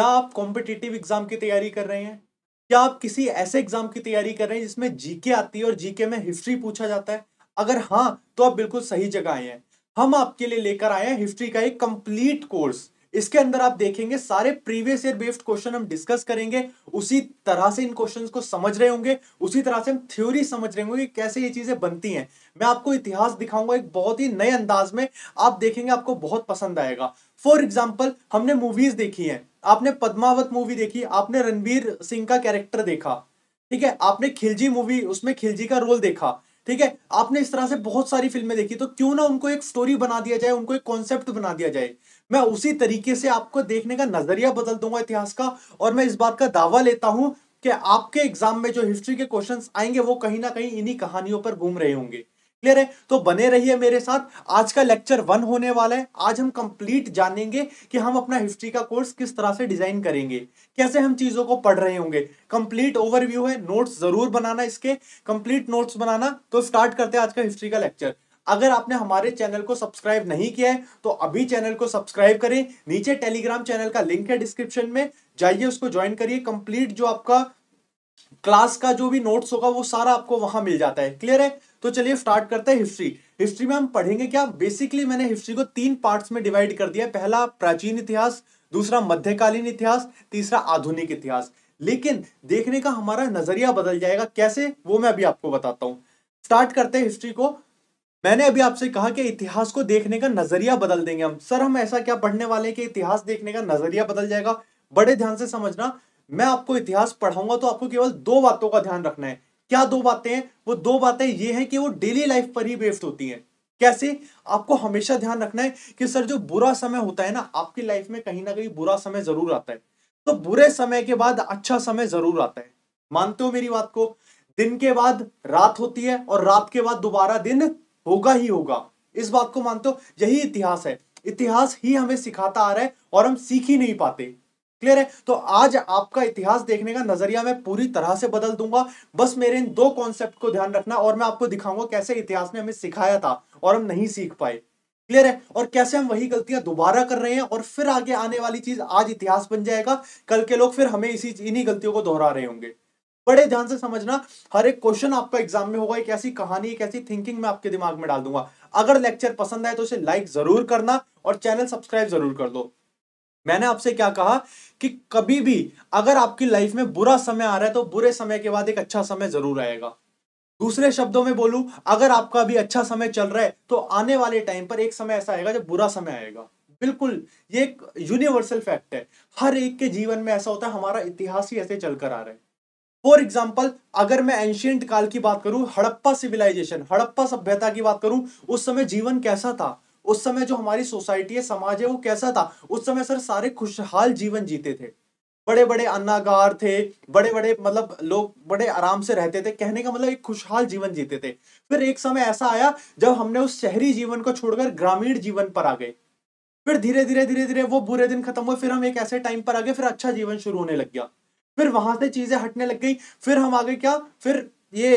क्या आप competitive exam की तैयारी कर रहे हैं क्या आप किसी ऐसे एग्जाम की तैयारी कर रहे हैं जिसमें जीके आती है और जीके में हिस्ट्री पूछा जाता है अगर हाँ तो आप बिल्कुल सही जगह आए हैं हम आपके लिए लेकर आए हैं हिस्ट्री का एक कंप्लीट कोर्स इसके अंदर आप देखेंगे सारे प्रीवियस ईयर बेस्ड क्वेश्चन हम डिस्कस करेंगे उसी तरह से इन क्वेश्चन को समझ रहे होंगे उसी तरह से हम थ्योरी समझ रहे होंगे कि कैसे ये चीजें बनती हैं मैं आपको इतिहास दिखाऊंगा एक बहुत ही नए अंदाज में आप देखेंगे आपको बहुत पसंद आएगा फॉर एग्जाम्पल हमने मूवीज देखी हैं आपने पद्मावत मूवी देखी आपने रणबीर सिंह का कैरेक्टर देखा ठीक है आपने खिलजी मूवी उसमें खिलजी का रोल देखा ठीक है आपने इस तरह से बहुत सारी फिल्में देखी तो क्यों ना उनको एक स्टोरी बना दिया जाए उनको एक कॉन्सेप्ट बना दिया जाए मैं उसी तरीके से आपको देखने का नजरिया बदल दूंगा इतिहास का और मैं इस बात का दावा लेता हूं कि आपके एग्जाम में जो हिस्ट्री के क्वेश्चंस आएंगे वो कहीं ना कहीं इन्हीं कहानियों पर घूम रहे होंगे क्लियर है तो बने रहिए मेरे साथ आज का लेक्चर वन होने वाला है आज हम कंप्लीट जानेंगे कि हम अपना हिस्ट्री का कोर्स किस तरह से डिजाइन करेंगे कैसे हम चीजों को पढ़ रहे होंगे कंप्लीट ओवरव्यू है नोट्स जरूर बनाना इसके कंप्लीट नोट्स बनाना तो स्टार्ट करते हैं आज का हिस्ट्री का लेक्चर अगर आपने हमारे चैनल को सब्सक्राइब नहीं किया है तो अभी चैनल को सब्सक्राइब करें नीचे टेलीग्राम चैनल का लिंक है डिस्क्रिप्शन में जाइए उसको ज्वाइन करिए कंप्लीट जो आपका क्लास का जो भी नोट्स होगा वो सारा आपको वहां मिल जाता है क्लियर है तो चलिए स्टार्ट करते हैं हिस्ट्री हिस्ट्री में हम पढ़ेंगे क्या बेसिकली मैंने हिस्ट्री को तीन पार्ट्स में डिवाइड कर दिया पहला प्राचीन इतिहास दूसरा मध्यकालीन इतिहास तीसरा आधुनिक इतिहास लेकिन देखने का हमारा नजरिया बदल जाएगा कैसे वो मैं अभी आपको बताता हूँ स्टार्ट करते हैं हिस्ट्री को मैंने अभी आपसे कहा कि इतिहास को देखने का नजरिया बदल देंगे हम सर हम ऐसा क्या पढ़ने वाले हैं कि इतिहास देखने का नजरिया बदल जाएगा बड़े ध्यान से समझना मैं आपको इतिहास पढ़ाऊंगा तो आपको केवल दो बातों का ध्यान रखना है क्या दो बातें हैं वो दो बातें ये हैं कि वो डेली लाइफ पर ही बेस्ड होती हैं कैसे आपको हमेशा ध्यान रखना है कि सर जो बुरा समय होता है ना आपकी लाइफ में कहीं ना कहीं बुरा समय जरूर आता है तो बुरे समय के बाद अच्छा समय जरूर आता है मानते हो मेरी बात को दिन के बाद रात होती है और रात के बाद दोबारा दिन होगा ही होगा इस बात को मानते हो यही इतिहास है इतिहास ही हमें सिखाता आ रहा है और हम सीख ही नहीं पाते क्लियर है तो आज आपका इतिहास देखने का नजरिया मैं पूरी तरह से बदल दूंगा बस मेरे इन दो कॉन्सेप्ट को ध्यान रखना और मैं आपको दिखाऊंगा कैसे इतिहास ने हमें सिखाया था और हम नहीं सीख पाए क्लियर है और कैसे हम वही गलतियां दोबारा कर रहे हैं और फिर आगे आने वाली चीज आज इतिहास बन जाएगा कल के लोग फिर हमें इसी इन्हीं गलतियों को दोहरा रहे होंगे बड़े ध्यान से समझना हर एक क्वेश्चन आपका एग्जाम में होगा एक ऐसी कहानी एक ऐसी थिंकिंग मैं आपके दिमाग में डाल दूंगा अगर लेक्चर पसंद आए तो उसे लाइक जरूर करना और चैनल सब्सक्राइब जरूर कर दो मैंने आपसे क्या कहा कि कभी भी अगर आपकी लाइफ में बुरा समय आ रहा है तो बुरे समय के बाद एक अच्छा समय जरूर आएगा दूसरे शब्दों में बोलूं अगर आपका अभी अच्छा समय चल रहा है तो आने वाले टाइम पर एक समय ऐसा आएगा जब बुरा समय आएगा बिल्कुल ये एक यूनिवर्सल फैक्ट है हर एक के जीवन में ऐसा होता है हमारा इतिहास ही ऐसे चलकर आ रहा है फॉर एग्जाम्पल अगर मैं एंशियंट काल की बात करूं हड़प्पा सिविलाइजेशन हड़प्पा सभ्यता की बात करूं उस समय जीवन कैसा था उस समय जो हमारी सोसाइटी है समाज है वो कैसा था उस समय सर सारे खुशहाल जीवन जीते थे बड़े बड़े अन्नागार थे बड़े बड़े मतलब लोग बड़े आराम से रहते थे कहने का मतलब एक खुशहाल जीवन जीते थे फिर एक समय ऐसा आया जब हमने उस शहरी जीवन को छोड़कर ग्रामीण जीवन पर आ गए फिर धीरे धीरे धीरे धीरे वो बुरे दिन खत्म हुए फिर हम एक ऐसे टाइम पर आ गए फिर अच्छा जीवन शुरू होने लग गया फिर वहां से चीजें हटने लग गई फिर हम आ गए क्या फिर ये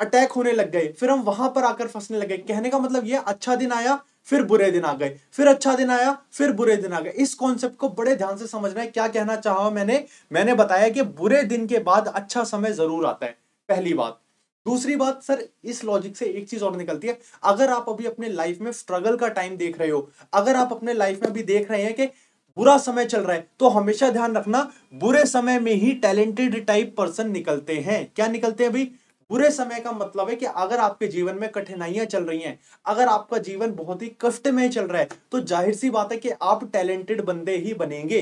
अटैक होने लग गए फिर हम वहां पर आकर फंसने लगे कहने का मतलब ये अच्छा दिन आया फिर बुरे दिन आ गए फिर अच्छा दिन आया फिर बुरे दिन आ गए इस कॉन्सेप्ट को बड़े ध्यान से समझना है क्या कहना चाहो मैंने मैंने बताया कि बुरे दिन के बाद अच्छा समय जरूर आता है पहली बात दूसरी बात सर इस लॉजिक से एक चीज और निकलती है अगर आप अभी अपने लाइफ में स्ट्रगल का टाइम देख रहे हो अगर आप अपने लाइफ में अभी देख रहे हैं कि बुरा समय चल रहा है तो हमेशा ध्यान रखना बुरे समय में ही टैलेंटेड टाइप पर्सन निकलते हैं क्या निकलते हैं भाई बुरे समय का मतलब है कि अगर आपके जीवन में कठिनाइयां चल रही हैं अगर आपका जीवन बहुत ही कष्ट में चल रहा है तो जाहिर सी बात है कि आप टैलेंटेड बंदे ही बनेंगे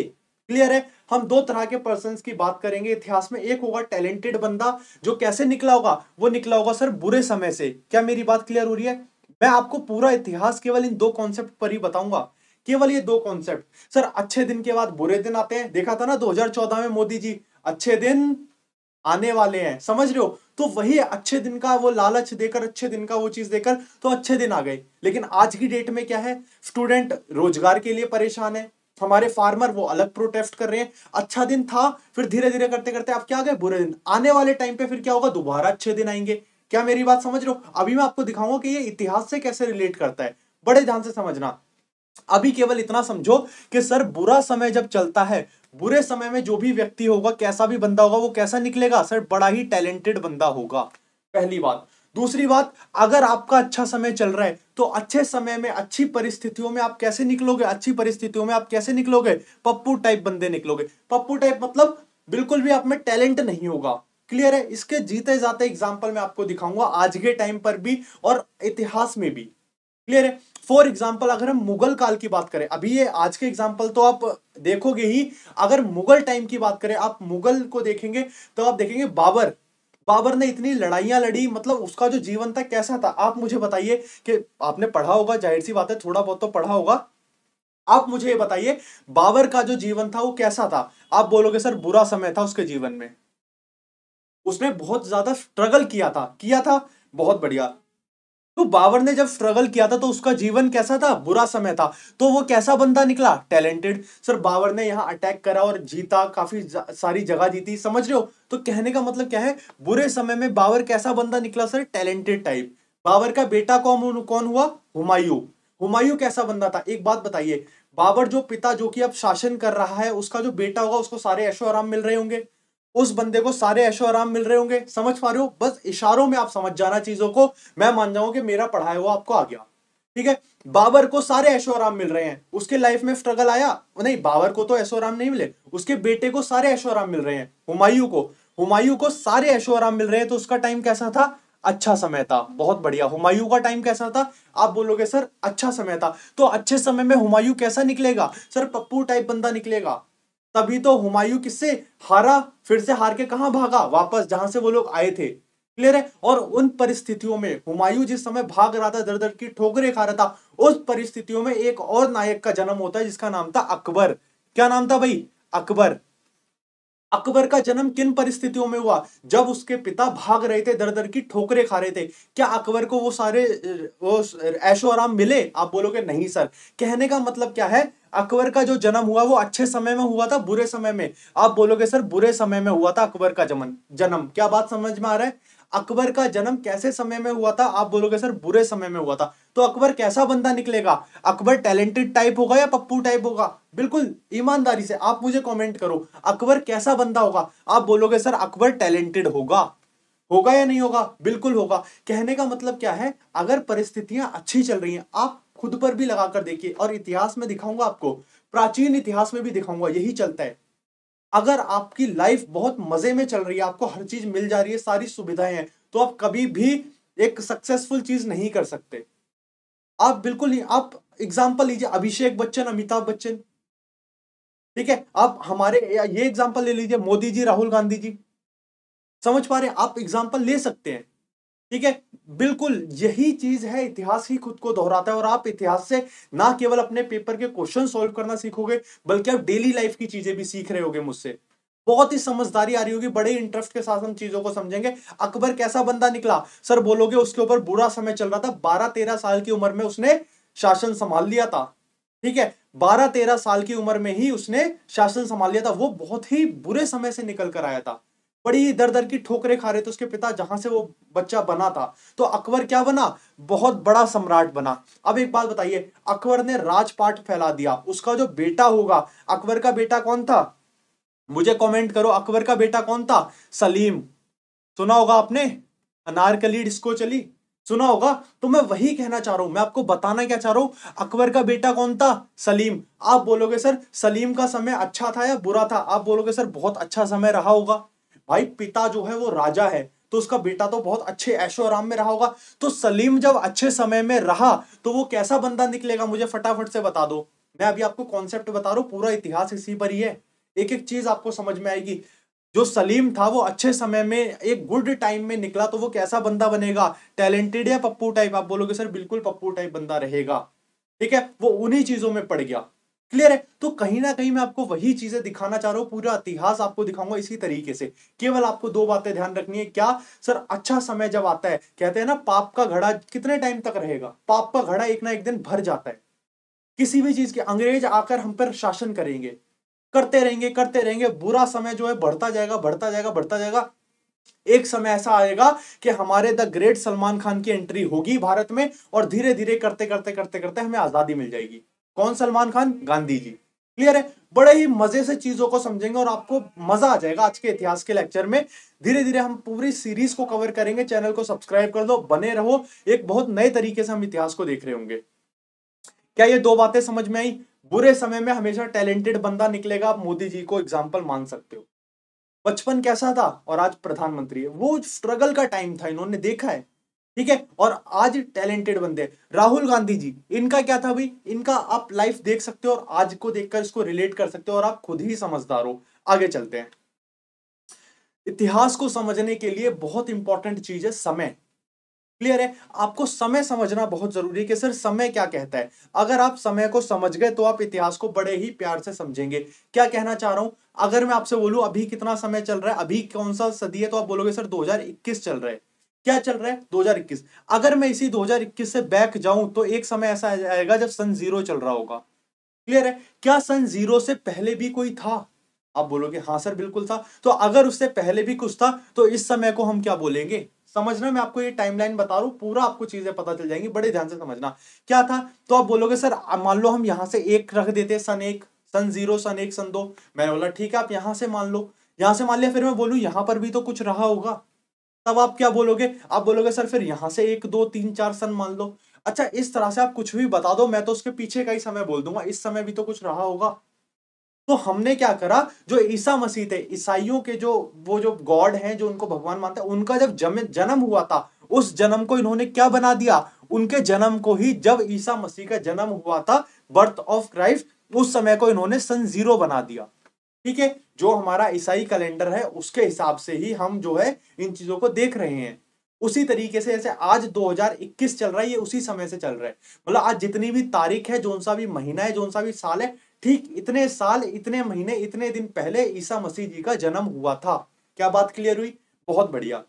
क्लियर है हम दो तरह के पर्सन की बात करेंगे इतिहास में एक होगा टैलेंटेड बंदा जो कैसे निकला होगा वो निकला होगा सर बुरे समय से क्या मेरी बात क्लियर हो रही है मैं आपको पूरा इतिहास केवल इन दो कॉन्सेप्ट पर ही बताऊंगा केवल ये दो कॉन्सेप्ट सर अच्छे दिन के बाद बुरे दिन आते हैं देखा था ना 2014 में मोदी जी अच्छे दिन आने वाले हैं समझ रहे हो तो वही अच्छे दिन का वो लालच देकर अच्छे दिन का वो चीज देकर तो अच्छे दिन आ गए लेकिन आज की डेट में क्या है स्टूडेंट रोजगार के लिए परेशान है हमारे फार्मर वो अलग प्रोटेस्ट कर रहे हैं अच्छा दिन था फिर धीरे धीरे करते करते आप क्या गए बुरे दिन आने वाले टाइम पे फिर क्या होगा दोबारा अच्छे दिन आएंगे क्या मेरी बात समझ रहे हो अभी मैं आपको दिखाऊंगा कि ये इतिहास से कैसे रिलेट करता है बड़े ध्यान से समझना अभी केवल इतना समझो कि सर बुरा समय जब चलता है बुरे समय में जो भी व्यक्ति होगा कैसा भी बंदा होगा वो कैसा निकलेगा सर बड़ा ही टैलेंटेड बंदा होगा पहली बात दूसरी बात अगर आपका अच्छा समय चल रहा है तो अच्छे समय में अच्छी परिस्थितियों में आप कैसे निकलोगे अच्छी परिस्थितियों में आप कैसे निकलोगे पप्पू टाइप बंदे निकलोगे पप्पू टाइप मतलब बिल्कुल भी आप में टैलेंट नहीं होगा क्लियर है इसके जीते जाते एग्जाम्पल मैं आपको दिखाऊंगा आज के टाइम पर भी और इतिहास में भी क्लियर है फॉर एग्जाम्पल अगर हम मुगल काल की बात करें अभी ये आज के एग्जाम्पल तो आप देखोगे ही अगर मुगल टाइम की बात करें आप मुगल को देखेंगे तो आप देखेंगे बाबर बाबर ने इतनी लड़ाइया लड़ी मतलब उसका जो जीवन था कैसा था आप मुझे बताइए कि आपने पढ़ा होगा जाहिर सी बात है थोड़ा बहुत तो पढ़ा होगा आप मुझे ये बताइए बाबर का जो जीवन था वो कैसा था आप बोलोगे सर बुरा समय था उसके जीवन में उसने बहुत ज्यादा स्ट्रगल किया था किया था बहुत बढ़िया तो बाबर ने जब स्ट्रगल किया था तो उसका जीवन कैसा था बुरा समय था तो वो कैसा बंदा निकला टैलेंटेड सर बाबर ने यहाँ अटैक करा और जीता काफी सारी जगह जीती समझ रहे हो तो कहने का मतलब क्या है बुरे समय में बाबर कैसा बंदा निकला सर टैलेंटेड टाइप बाबर का बेटा कौन कौन हुआ हुमायूं हुमायूं कैसा बंदा था एक बात बताइए बाबर जो पिता जो कि अब शासन कर रहा है उसका जो बेटा होगा उसको सारे ऐशो आराम मिल रहे होंगे उस बंदे को सारे ऐशो आराम मिल रहे होंगे समझ पा रहे हो बस इशारों में आप समझ जाना चीजों को मैं मान जाऊं कि मेरा पढ़ाया हुआ आपको आ गया ठीक है बाबर को सारे ऐशो आराम मिल रहे हैं उसके लाइफ में स्ट्रगल आया नहीं बाबर को तो ऐशो आराम नहीं मिले उसके बेटे को सारे ऐशो आराम मिल रहे हैं हुमायूं को हुमायूं को सारे ऐशो आराम मिल रहे हैं तो उसका टाइम कैसा था अच्छा समय था बहुत बढ़िया हुमायूं का टाइम कैसा था आप बोलोगे सर अच्छा समय था तो अच्छे समय में हुमायूं कैसा निकलेगा सर पप्पू टाइप बंदा निकलेगा तभी तो हुमायूं किससे हारा फिर से हार के कहा भागा वापस जहां से वो लोग आए थे क्लियर है और उन परिस्थितियों में हुमायूं जिस समय भाग रहा था दर दर की ठोकरे खा रहा था उस परिस्थितियों में एक और नायक का जन्म होता है जिसका नाम था अकबर क्या नाम था भाई अकबर अकबर का जन्म किन परिस्थितियों में हुआ जब उसके पिता भाग रहे थे दर दर की ठोकरे खा रहे थे क्या अकबर को वो सारे वो ऐशो आराम मिले आप बोलोगे नहीं सर कहने का मतलब क्या है अकबर का जो जन्म हुआ वो अच्छे समय में हुआ था बुरे समय में आप बोलोगे सर बुरे समय में हुआ था अकबर का जन्म जन्म क्या बात समझ में आ रहा है अकबर का जन्म कैसे समय में हुआ था आप बोलोगे सर बुरे समय में हुआ था तो अकबर कैसा बंदा निकलेगा अकबर टैलेंटेड टाइप होगा या पप्पू टाइप होगा बिल्कुल ईमानदारी से आप मुझे कमेंट करो अकबर कैसा बंदा होगा आप बोलोगे सर अकबर टैलेंटेड होगा होगा या नहीं होगा बिल्कुल होगा कहने का मतलब क्या है अगर परिस्थितियां अच्छी चल रही हैं आप खुद पर भी लगाकर देखिए और इतिहास में दिखाऊंगा आपको प्राचीन इतिहास में भी दिखाऊंगा यही चलता है अगर आपकी लाइफ बहुत मजे में चल रही है आपको हर चीज मिल जा रही है सारी सुविधाएं हैं तो आप कभी भी एक सक्सेसफुल चीज नहीं कर सकते आप बिल्कुल नहीं आप एग्जाम्पल लीजिए अभिषेक बच्चन अमिताभ बच्चन ठीक है आप हमारे ये एग्जाम्पल ले लीजिए मोदी जी राहुल गांधी जी समझ पा रहे आप एग्जाम्पल ले सकते हैं ठीक है बिल्कुल यही चीज है इतिहास ही खुद को दोहराता है और आप इतिहास से ना केवल अपने पेपर के क्वेश्चन सॉल्व करना सीखोगे बल्कि आप डेली लाइफ की चीजें भी सीख रहे होगे मुझसे बहुत ही समझदारी आ रही होगी बड़े इंटरेस्ट के साथ हम चीजों को समझेंगे अकबर कैसा बंदा निकला सर बोलोगे उसके ऊपर बुरा समय चल रहा था बारह तेरह साल की उम्र में उसने शासन संभाल लिया था ठीक है बारह तेरह साल की उम्र में ही उसने शासन संभाल लिया था वो बहुत ही बुरे समय से निकल कर आया था बड़ी दर दर की ठोकरें खा रहे थे उसके पिता जहां से वो बच्चा बना था तो अकबर क्या बना बहुत बड़ा सम्राट बना अब एक बात बताइए अकबर ने राजपाट फैला दिया उसका जो बेटा होगा अकबर का बेटा कौन था मुझे कमेंट करो अकबर का बेटा कौन था सलीम सुना होगा आपने अनारकली डिस्को चली सुना होगा तो मैं वही कहना चाह रहा हूं मैं आपको बताना क्या चाह रहा हूं अकबर का बेटा कौन था सलीम आप बोलोगे सर सलीम का समय अच्छा था या बुरा था आप बोलोगे सर बहुत अच्छा समय रहा होगा भाई पिता जो है वो राजा है तो उसका बेटा तो बहुत अच्छे ऐशो आराम में रहा होगा तो सलीम जब अच्छे समय में रहा तो वो कैसा बंदा निकलेगा मुझे फटाफट से बता दो मैं अभी आपको कॉन्सेप्ट बता रहा हूँ पूरा इतिहास इसी पर ही है एक एक चीज आपको समझ में आएगी जो सलीम था वो अच्छे समय में एक गुड टाइम में निकला तो वो कैसा बंदा बनेगा टैलेंटेड या पप्पू टाइप आप बोलोगे सर बिल्कुल पप्पू टाइप बंदा रहेगा ठीक है वो उन्हीं चीजों में पड़ गया क्लियर है तो कहीं ना कहीं मैं आपको वही चीजें दिखाना चाह रहा हूँ पूरा इतिहास आपको दिखाऊंगा इसी तरीके से केवल आपको दो बातें ध्यान रखनी है क्या सर अच्छा समय जब आता है कहते हैं ना पाप का घड़ा कितने टाइम तक रहेगा पाप का घड़ा एक ना एक दिन भर जाता है किसी भी चीज के अंग्रेज आकर हम पर शासन करेंगे करते रहेंगे करते रहेंगे बुरा समय जो है बढ़ता जाएगा बढ़ता जाएगा बढ़ता जाएगा एक समय ऐसा आएगा कि हमारे द ग्रेट सलमान खान की एंट्री होगी भारत में और धीरे धीरे करते करते करते करते हमें आजादी मिल जाएगी कौन सलमान खान गांधी जी क्लियर है बड़े ही मजे से चीजों को समझेंगे और आपको मजा आ जाएगा आज के इतिहास के लेक्चर में धीरे धीरे हम पूरी सीरीज को कवर करेंगे चैनल को सब्सक्राइब कर दो बने रहो एक बहुत नए तरीके से हम इतिहास को देख रहे होंगे क्या ये दो बातें समझ में आई बुरे समय में हमेशा टैलेंटेड बंदा निकलेगा आप मोदी जी को एग्जाम्पल मान सकते हो बचपन कैसा था और आज प्रधानमंत्री है वो स्ट्रगल का टाइम था इन्होंने देखा है ठीक है और आज टैलेंटेड बंदे राहुल गांधी जी इनका क्या था भाई इनका आप लाइफ देख सकते हो और आज को देखकर इसको रिलेट कर सकते हो और आप खुद ही समझदार हो आगे चलते हैं इतिहास को समझने के लिए बहुत इंपॉर्टेंट चीज है समय क्लियर है आपको समय समझना बहुत जरूरी है कि सर समय क्या कहता है अगर आप समय को समझ गए तो आप इतिहास को बड़े ही प्यार से समझेंगे क्या कहना चाह रहा हूं अगर मैं आपसे बोलूं अभी कितना समय चल रहा है अभी कौन सा सदी है तो आप बोलोगे सर 2021 चल रहा है क्या चल रहा है 2021 अगर मैं इसी 2021 से बैक जाऊं तो एक समय ऐसा आएगा जब सन जीरो चल रहा होगा क्लियर है क्या सन जीरो से पहले भी कोई था आप बोलोगे हाँ सर बिल्कुल था तो अगर उससे पहले भी कुछ था तो इस समय को हम क्या बोलेंगे समझना मैं आपको ये टाइमलाइन बता रहा हूँ पूरा आपको चीजें पता चल जाएंगी बड़े ध्यान से समझना क्या था तो आप बोलोगे सर मान लो हम यहाँ से एक रख देते सन एक सन जीरो सन एक सन दो मैंने बोला ठीक है आप यहाँ से मान लो यहाँ से मान लिया फिर मैं बोलूँ यहाँ पर भी तो कुछ रहा होगा तब आप क्या बोलोगे आप बोलोगे सर फिर यहाँ से एक दो तीन चार सन मान लो अच्छा इस तरह से आप कुछ भी बता दो मैं तो उसके पीछे का ही समय बोल दूंगा इस समय भी तो कुछ रहा होगा तो हमने क्या करा जो ईसा मसीह थे ईसाइयों के जो वो जो गॉड हैं जो उनको भगवान मानते हैं उनका जब जन्म हुआ था उस जन्म को इन्होंने क्या बना दिया उनके जन्म को ही जब ईसा मसीह का जन्म हुआ था बर्थ ऑफ क्राइस्ट उस समय को इन्होंने सन जीरो बना दिया ठीक है जो हमारा ईसाई कैलेंडर है उसके हिसाब से ही हम जो है इन चीजों को देख रहे हैं उसी तरीके से जैसे आज 2021 चल रहा है ये उसी समय से चल रहा है मतलब आज जितनी भी तारीख है जोन सा भी महीना है जोन सा भी साल है ठीक इतने साल इतने महीने इतने दिन पहले ईसा मसीह जी का जन्म हुआ था क्या बात क्लियर हुई बहुत बढ़िया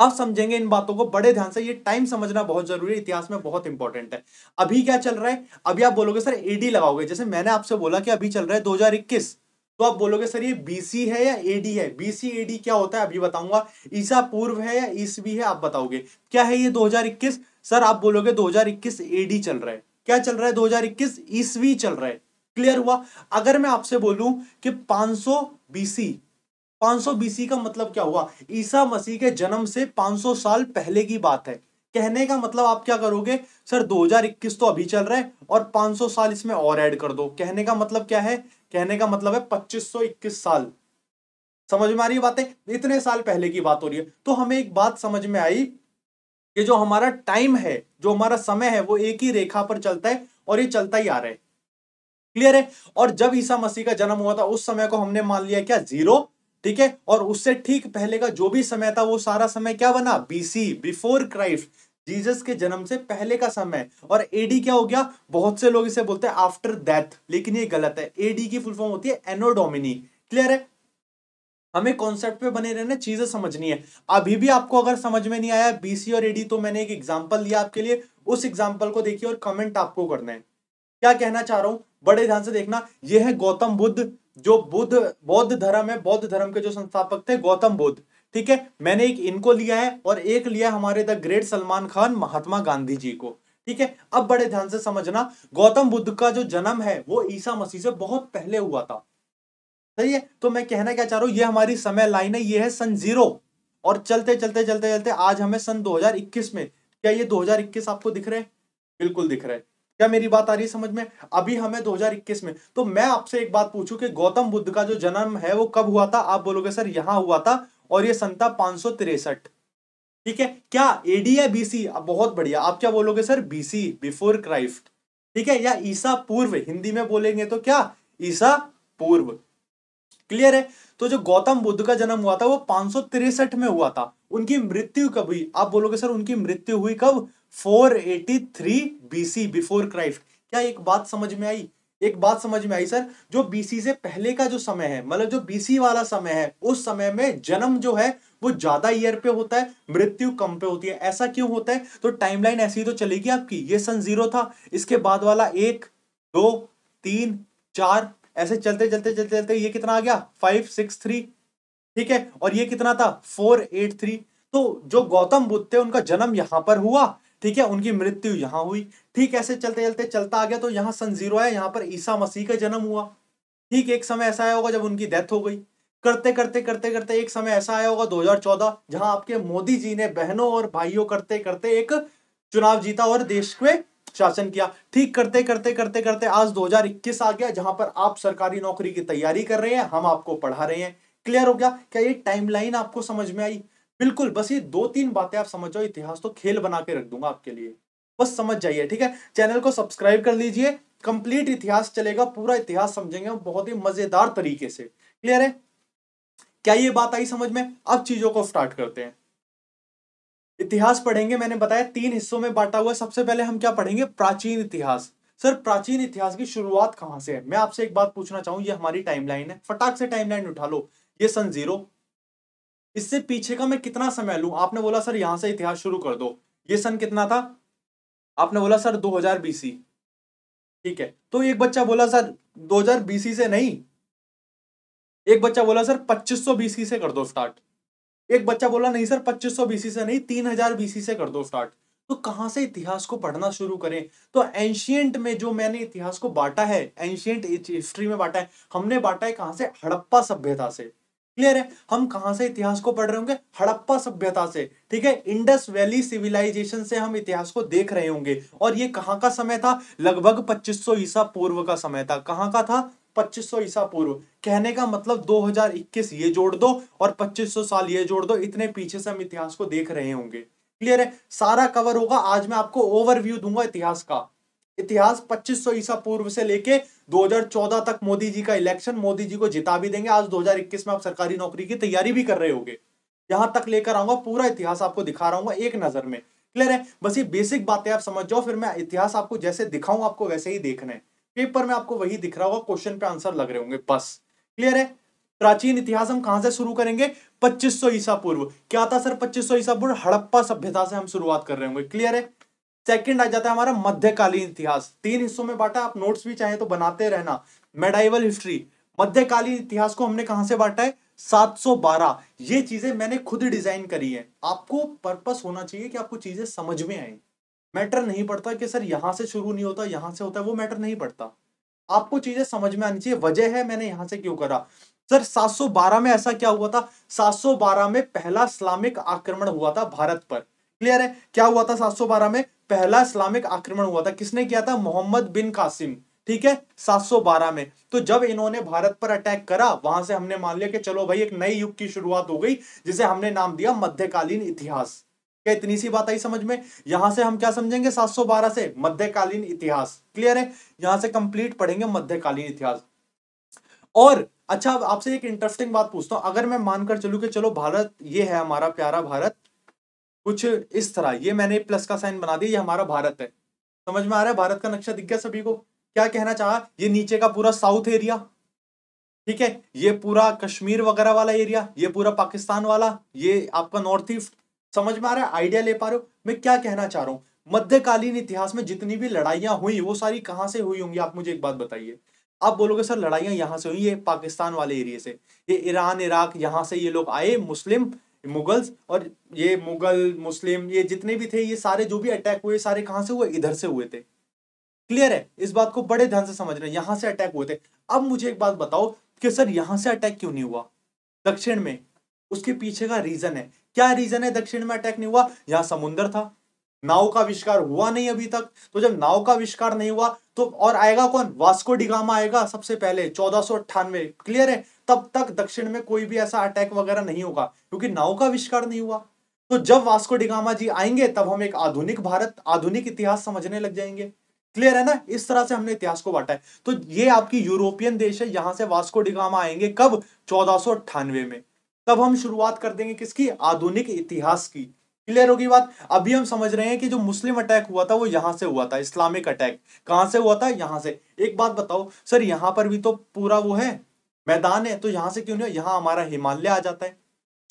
आप समझेंगे इन बातों को बड़े ध्यान से ये टाइम समझना बहुत जरूरी है इतिहास में बहुत इंपॉर्टेंट है अभी क्या चल रहा है अभी आप बोलोगे सर ईडी लगाओगे जैसे मैंने आपसे बोला कि अभी चल रहा है 2021 तो आप बोलोगे सर ये बीसी है या एडी है बीसी एडी क्या होता है अभी बताऊंगा ईसा पूर्व है या ईसवी है आप बताओगे क्या है ये 2021 सर आप बोलोगे 2021 एडी चल रहा है क्या चल रहा है 2021 ईसवी चल रहा है क्लियर हुआ अगर मैं आपसे बोलूं कि 500 बीसी 500 बीसी का मतलब क्या हुआ ईसा मसीह के जन्म से पांच साल पहले की बात है कहने का मतलब आप क्या करोगे सर 2021 तो अभी चल रहा है और 500 साल इसमें और ऐड कर दो कहने का मतलब क्या है कहने का मतलब है 2521 साल समझ में आ रही है बातें इतने साल पहले की बात हो रही है तो हमें एक बात समझ में आई कि जो हमारा टाइम है जो हमारा समय है वो एक ही रेखा पर चलता है और ये चलता ही आ रहा है क्लियर है और जब ईसा मसीह का जन्म हुआ था उस समय को हमने मान लिया क्या जीरो ठीक है और उससे ठीक पहले का जो भी समय था वो सारा समय क्या बना बीसी बिफोर क्राइस्ट जीसस के जन्म से पहले का समय और एडी क्या हो गया बहुत से लोग इसे बोलते हैं आफ्टर डेथ लेकिन ये गलत है एडी की फुल फॉर्म होती है एनोडोमिनी क्लियर है हमें कॉन्सेप्ट पे बने रहना चीजें समझनी है अभी भी आपको अगर समझ में नहीं आया बीसी और एडी तो मैंने एक एग्जाम्पल दिया आपके लिए उस एग्जाम्पल को देखिए और कमेंट आपको करना है क्या कहना चाह रहा हूं बड़े ध्यान से देखना यह है गौतम बुद्ध जो बुद्ध बौद्ध धर्म है बौद्ध धर्म के जो संस्थापक थे गौतम बुद्ध ठीक है मैंने एक इनको लिया है और एक लिया हमारे द ग्रेट सलमान खान महात्मा गांधी जी को ठीक है अब बड़े ध्यान से समझना गौतम बुद्ध का जो जन्म है वो ईसा मसीह से बहुत पहले हुआ था सही है तो मैं कहना क्या चाह रहा हूं ये हमारी समय लाइन है ये है सन जीरो और चलते चलते चलते चलते आज हमें सन 2021 में क्या ये 2021 आपको दिख रहे हैं बिल्कुल दिख रहे हैं क्या मेरी बात आ रही है समझ में अभी हमें 2021 में तो मैं आपसे एक बात पूछूं कि गौतम बुद्ध का जो जन्म है वो कब हुआ था आप बोलोगे सर यहाँ हुआ था और ये सन था पाँच ठीक है क्या एडी या बीसी बहुत बढ़िया आप क्या बोलोगे सर बीसी बिफोर क्राइस्ट ठीक है या ईसा पूर्व हिंदी में बोलेंगे तो क्या ईसा पूर्व क्लियर है तो जो गौतम बुद्ध का जन्म हुआ था वो पांच में हुआ था उनकी मृत्यु कब हुई आप बोलोगे सर उनकी मृत्यु हुई कब 483 एटी बीसी बिफोर क्राइस्ट क्या एक बात समझ में आई एक बात समझ में आई सर जो बीसी से पहले का जो समय है मतलब जो बीसी वाला समय है उस समय में जन्म जो है वो ज्यादा ईयर पे होता है मृत्यु कम पे होती है ऐसा क्यों होता है तो टाइमलाइन ऐसी तो चलेगी आपकी ये सन जीरो था इसके बाद वाला एक दो तीन चार ऐसे चलते चलते चलते चलते ये कितना आ गया फाइव सिक्स थ्री ठीक है और ये कितना था फोर एट थ्री तो जो गौतम बुद्ध थे उनका जन्म यहां पर हुआ ठीक है उनकी मृत्यु यहां हुई ठीक ऐसे चलते चलते चलता आ गया तो यहां सन जीरो आया यहां पर ईसा मसीह का जन्म हुआ ठीक एक समय ऐसा आया होगा जब उनकी डेथ हो गई करते करते करते करते एक समय ऐसा आया होगा 2014 जहां आपके मोदी जी ने बहनों और भाइयों करते करते एक चुनाव जीता और देश में शासन किया ठीक करते करते करते करते आज 2021 आ गया जहां पर आप सरकारी नौकरी की तैयारी कर रहे हैं हम आपको पढ़ा रहे हैं क्लियर हो गया क्या ये टाइमलाइन आपको समझ में आई बिल्कुल बस ये दो तीन बातें आप समझ जाओ इतिहास तो खेल बना के रख दूंगा आपके लिए बस समझ जाइए ठीक है चैनल को सब्सक्राइब कर लीजिए कंप्लीट इतिहास चलेगा पूरा इतिहास समझेंगे बहुत ही मजेदार तरीके से क्लियर है क्या ये बात आई समझ में अब चीजों को स्टार्ट करते हैं इतिहास पढ़ेंगे मैंने बताया तीन हिस्सों में बांटा हुआ सबसे पहले हम क्या पढ़ेंगे प्राचीन इतिहास सर प्राचीन इतिहास की शुरुआत कहां से है मैं आपसे एक बात पूछना चाहूं ये हमारी टाइमलाइन है फटाक से टाइमलाइन उठा लो ये सन जीरो इससे पीछे का मैं कितना समय लू आपने बोला सर यहां से इतिहास शुरू कर दो ये सन कितना था आपने बोला सर 2000 बीसी ठीक है तो एक बच्चा बोला सर 2000 बीसी से नहीं एक बच्चा बोला सर 2500 बीसी से कर दो स्टार्ट एक बच्चा बोला नहीं सर 2500 बीसी से नहीं 3000 बीसी से कर दो स्टार्ट तो कहां से इतिहास को पढ़ना शुरू करें तो एंशियंट में जो मैंने इतिहास को बांटा है एंशियंट हिस्ट्री में बांटा है हमने बांटा है कहां से हड़प्पा सभ्यता से क्लियर है हम कहां से इतिहास को पढ़ रहे होंगे हड़प्पा सभ्यता से ठीक है इंडस वैली सिविलाइजेशन से हम इतिहास को देख रहे होंगे और ये कहां का समय था लगभग 2500 ईसा पूर्व का समय था कहां का था 2500 ईसा पूर्व कहने का मतलब 2021 ये जोड़ दो और 2500 साल ये जोड़ दो इतने पीछे से हम इतिहास को देख रहे होंगे क्लियर है सारा कवर होगा आज मैं आपको ओवरव्यू दूंगा इतिहास का इतिहास 2500 ईसा पूर्व से लेके 2014 तक मोदी जी का इलेक्शन मोदी जी को जिता भी देंगे आज 2021 में आप सरकारी नौकरी की तैयारी भी कर रहे होंगे यहां तक लेकर आऊंगा पूरा इतिहास आपको दिखा रहा हूँ एक नजर में क्लियर है बस ये बेसिक बातें आप समझ जाओ फिर मैं इतिहास आपको जैसे दिखाऊं आपको वैसे ही देखना है पेपर में आपको वही दिख रहा होगा क्वेश्चन पे आंसर लग रहे होंगे बस क्लियर है प्राचीन इतिहास हम कहां से शुरू करेंगे 2500 ईसा पूर्व क्या था सर 2500 ईसा पूर्व हड़प्पा सभ्यता से हम शुरुआत कर रहे होंगे क्लियर है सेकंड आ जाता है हमारा मध्यकालीन इतिहास तीन हिस्सों में बांटा आप नोट्स भी चाहे तो बनाते रहना मेडाइवल हिस्ट्री मध्यकालीन इतिहास को हमने कहा से बांटा है 712 ये चीजें मैंने खुद डिजाइन करी है आपको पर्पस होना चाहिए कि आपको चीजें समझ में आए मैटर नहीं पड़ता कि सर यहां से शुरू नहीं होता यहां से होता है वो मैटर नहीं पड़ता आपको चीजें समझ में आनी चाहिए वजह है मैंने यहां से क्यों करा सर 712 में ऐसा क्या हुआ था 712 में पहला इस्लामिक आक्रमण हुआ था भारत पर क्लियर है क्या हुआ था 712 में पहला इस्लामिक आक्रमण हुआ था किसने किया था मोहम्मद बिन कासिम ठीक है 712 में तो जब इन्होंने भारत पर अटैक करा वहां से हमने मान लिया कि चलो भाई एक नई युग की शुरुआत हो गई जिसे हमने नाम दिया मध्यकालीन इतिहास क्या इतनी सी बात आई समझ में यहां से हम क्या समझेंगे 712 से मध्यकालीन इतिहास क्लियर है यहां से कंप्लीट पढ़ेंगे मध्यकालीन इतिहास और अच्छा आपसे एक इंटरेस्टिंग बात पूछता हूं अगर मैं मानकर चलू कि चलो भारत ये है हमारा प्यारा भारत कुछ इस तरह ये मैंने प्लस का साइन बना दिया ये हमारा भारत है समझ में आ रहा है भारत का नक्शा दिख गया सभी को क्या कहना चाह ये नीचे का पूरा साउथ एरिया ठीक है ये पूरा कश्मीर वगैरह वाला एरिया ये पूरा पाकिस्तान वाला ये आपका नॉर्थ ईस्ट समझ में आ रहा है आइडिया ले पा रहे हो मैं क्या कहना चाह रहा हूँ मध्यकालीन इतिहास में जितनी भी लड़ाइयां हुई वो सारी कहां से हुई होंगी आप मुझे एक बात बताइए आप बोलोगे सर लड़ाइयां यहां से हुई ये पाकिस्तान वाले एरिए से ये ईरान इराक यहां से ये लोग आए मुस्लिम मुगल्स और ये मुगल मुस्लिम ये जितने भी थे ये सारे जो भी अटैक हुए सारे कहाँ से हुए इधर से हुए थे क्लियर है इस बात को बड़े ध्यान से समझ हैं यहाँ से अटैक हुए थे अब मुझे एक बात बताओ कि सर यहाँ से अटैक क्यों नहीं हुआ दक्षिण में उसके पीछे का रीजन है क्या रीजन है दक्षिण में अटैक नहीं हुआ यहाँ समुन्द्र था नाव का आविष्कार हुआ नहीं अभी तक तो जब नाव का आविष्कार नहीं हुआ तो और आएगा कौन वास्को डिगामा आएगा सबसे पहले चौदह क्लियर है तब तक दक्षिण में कोई भी ऐसा अटैक वगैरह नहीं होगा क्योंकि नाव का आविष्कार नहीं हुआ तो जब वास्को डिगामा जी आएंगे तब हम एक आधुनिक भारत आधुनिक इतिहास समझने लग जाएंगे क्लियर है ना इस तरह से हमने इतिहास को बांटा है तो ये आपकी यूरोपियन देश है यहां से वास्को डिगामा आएंगे कब चौदह में तब हम शुरुआत कर देंगे किसकी आधुनिक इतिहास की क्लियर होगी बात अभी हम समझ रहे हैं कि जो मुस्लिम अटैक हुआ था वो यहां से हुआ था इस्लामिक अटैक कहां से हुआ था यहां से एक बात बताओ सर यहां पर भी तो पूरा वो है मैदान है तो यहां से क्यों नहीं हो यहाँ हमारा हिमालय आ जाता है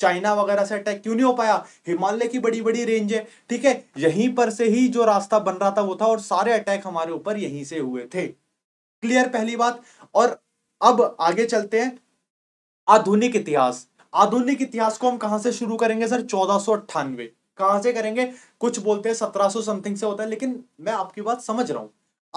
चाइना वगैरह से अटैक क्यों नहीं हो पाया हिमालय की बड़ी बड़ी रेंज है ठीक है यहीं पर से ही जो रास्ता बन रहा था वो था और सारे अटैक हमारे ऊपर यहीं से हुए थे क्लियर पहली बात और अब आगे चलते हैं आधुनिक इतिहास आधुनिक इतिहास को हम कहा से शुरू करेंगे सर चौदह सौ अट्ठानवे कहां से करेंगे कुछ बोलते हैं सत्रह समथिंग से होता है लेकिन मैं आपकी बात समझ रहा हूं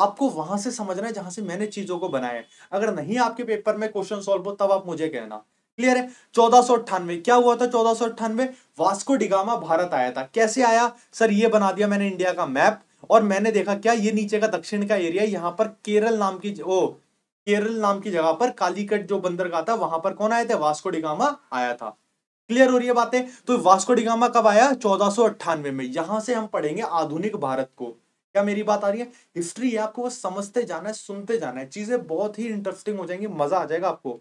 आपको वहां से समझना है जहां से मैंने चीजों को बनाया है अगर नहीं आपके पेपर में क्वेश्चन सॉल्व हो तब आप मुझे कहना क्लियर है चौदह क्या हुआ था चौदह वास्को डिगामा भारत आया था कैसे आया सर ये बना दिया मैंने इंडिया का मैप और मैंने देखा क्या ये नीचे का दक्षिण का एरिया यहाँ पर केरल नाम की ओ केरल नाम की जगह पर कालीकट जो बंदरगाह था वहां पर कौन आया था वास्को डिगामा आया था क्लियर हो रही है बातें तो वास्को डिगामा कब आया चौदह में यहां से हम पढ़ेंगे आधुनिक भारत को क्या मेरी बात आ रही है हिस्ट्री है आपको बस समझते जाना है सुनते जाना है चीज़ें बहुत ही इंटरेस्टिंग हो जाएंगी मज़ा आ जाएगा आपको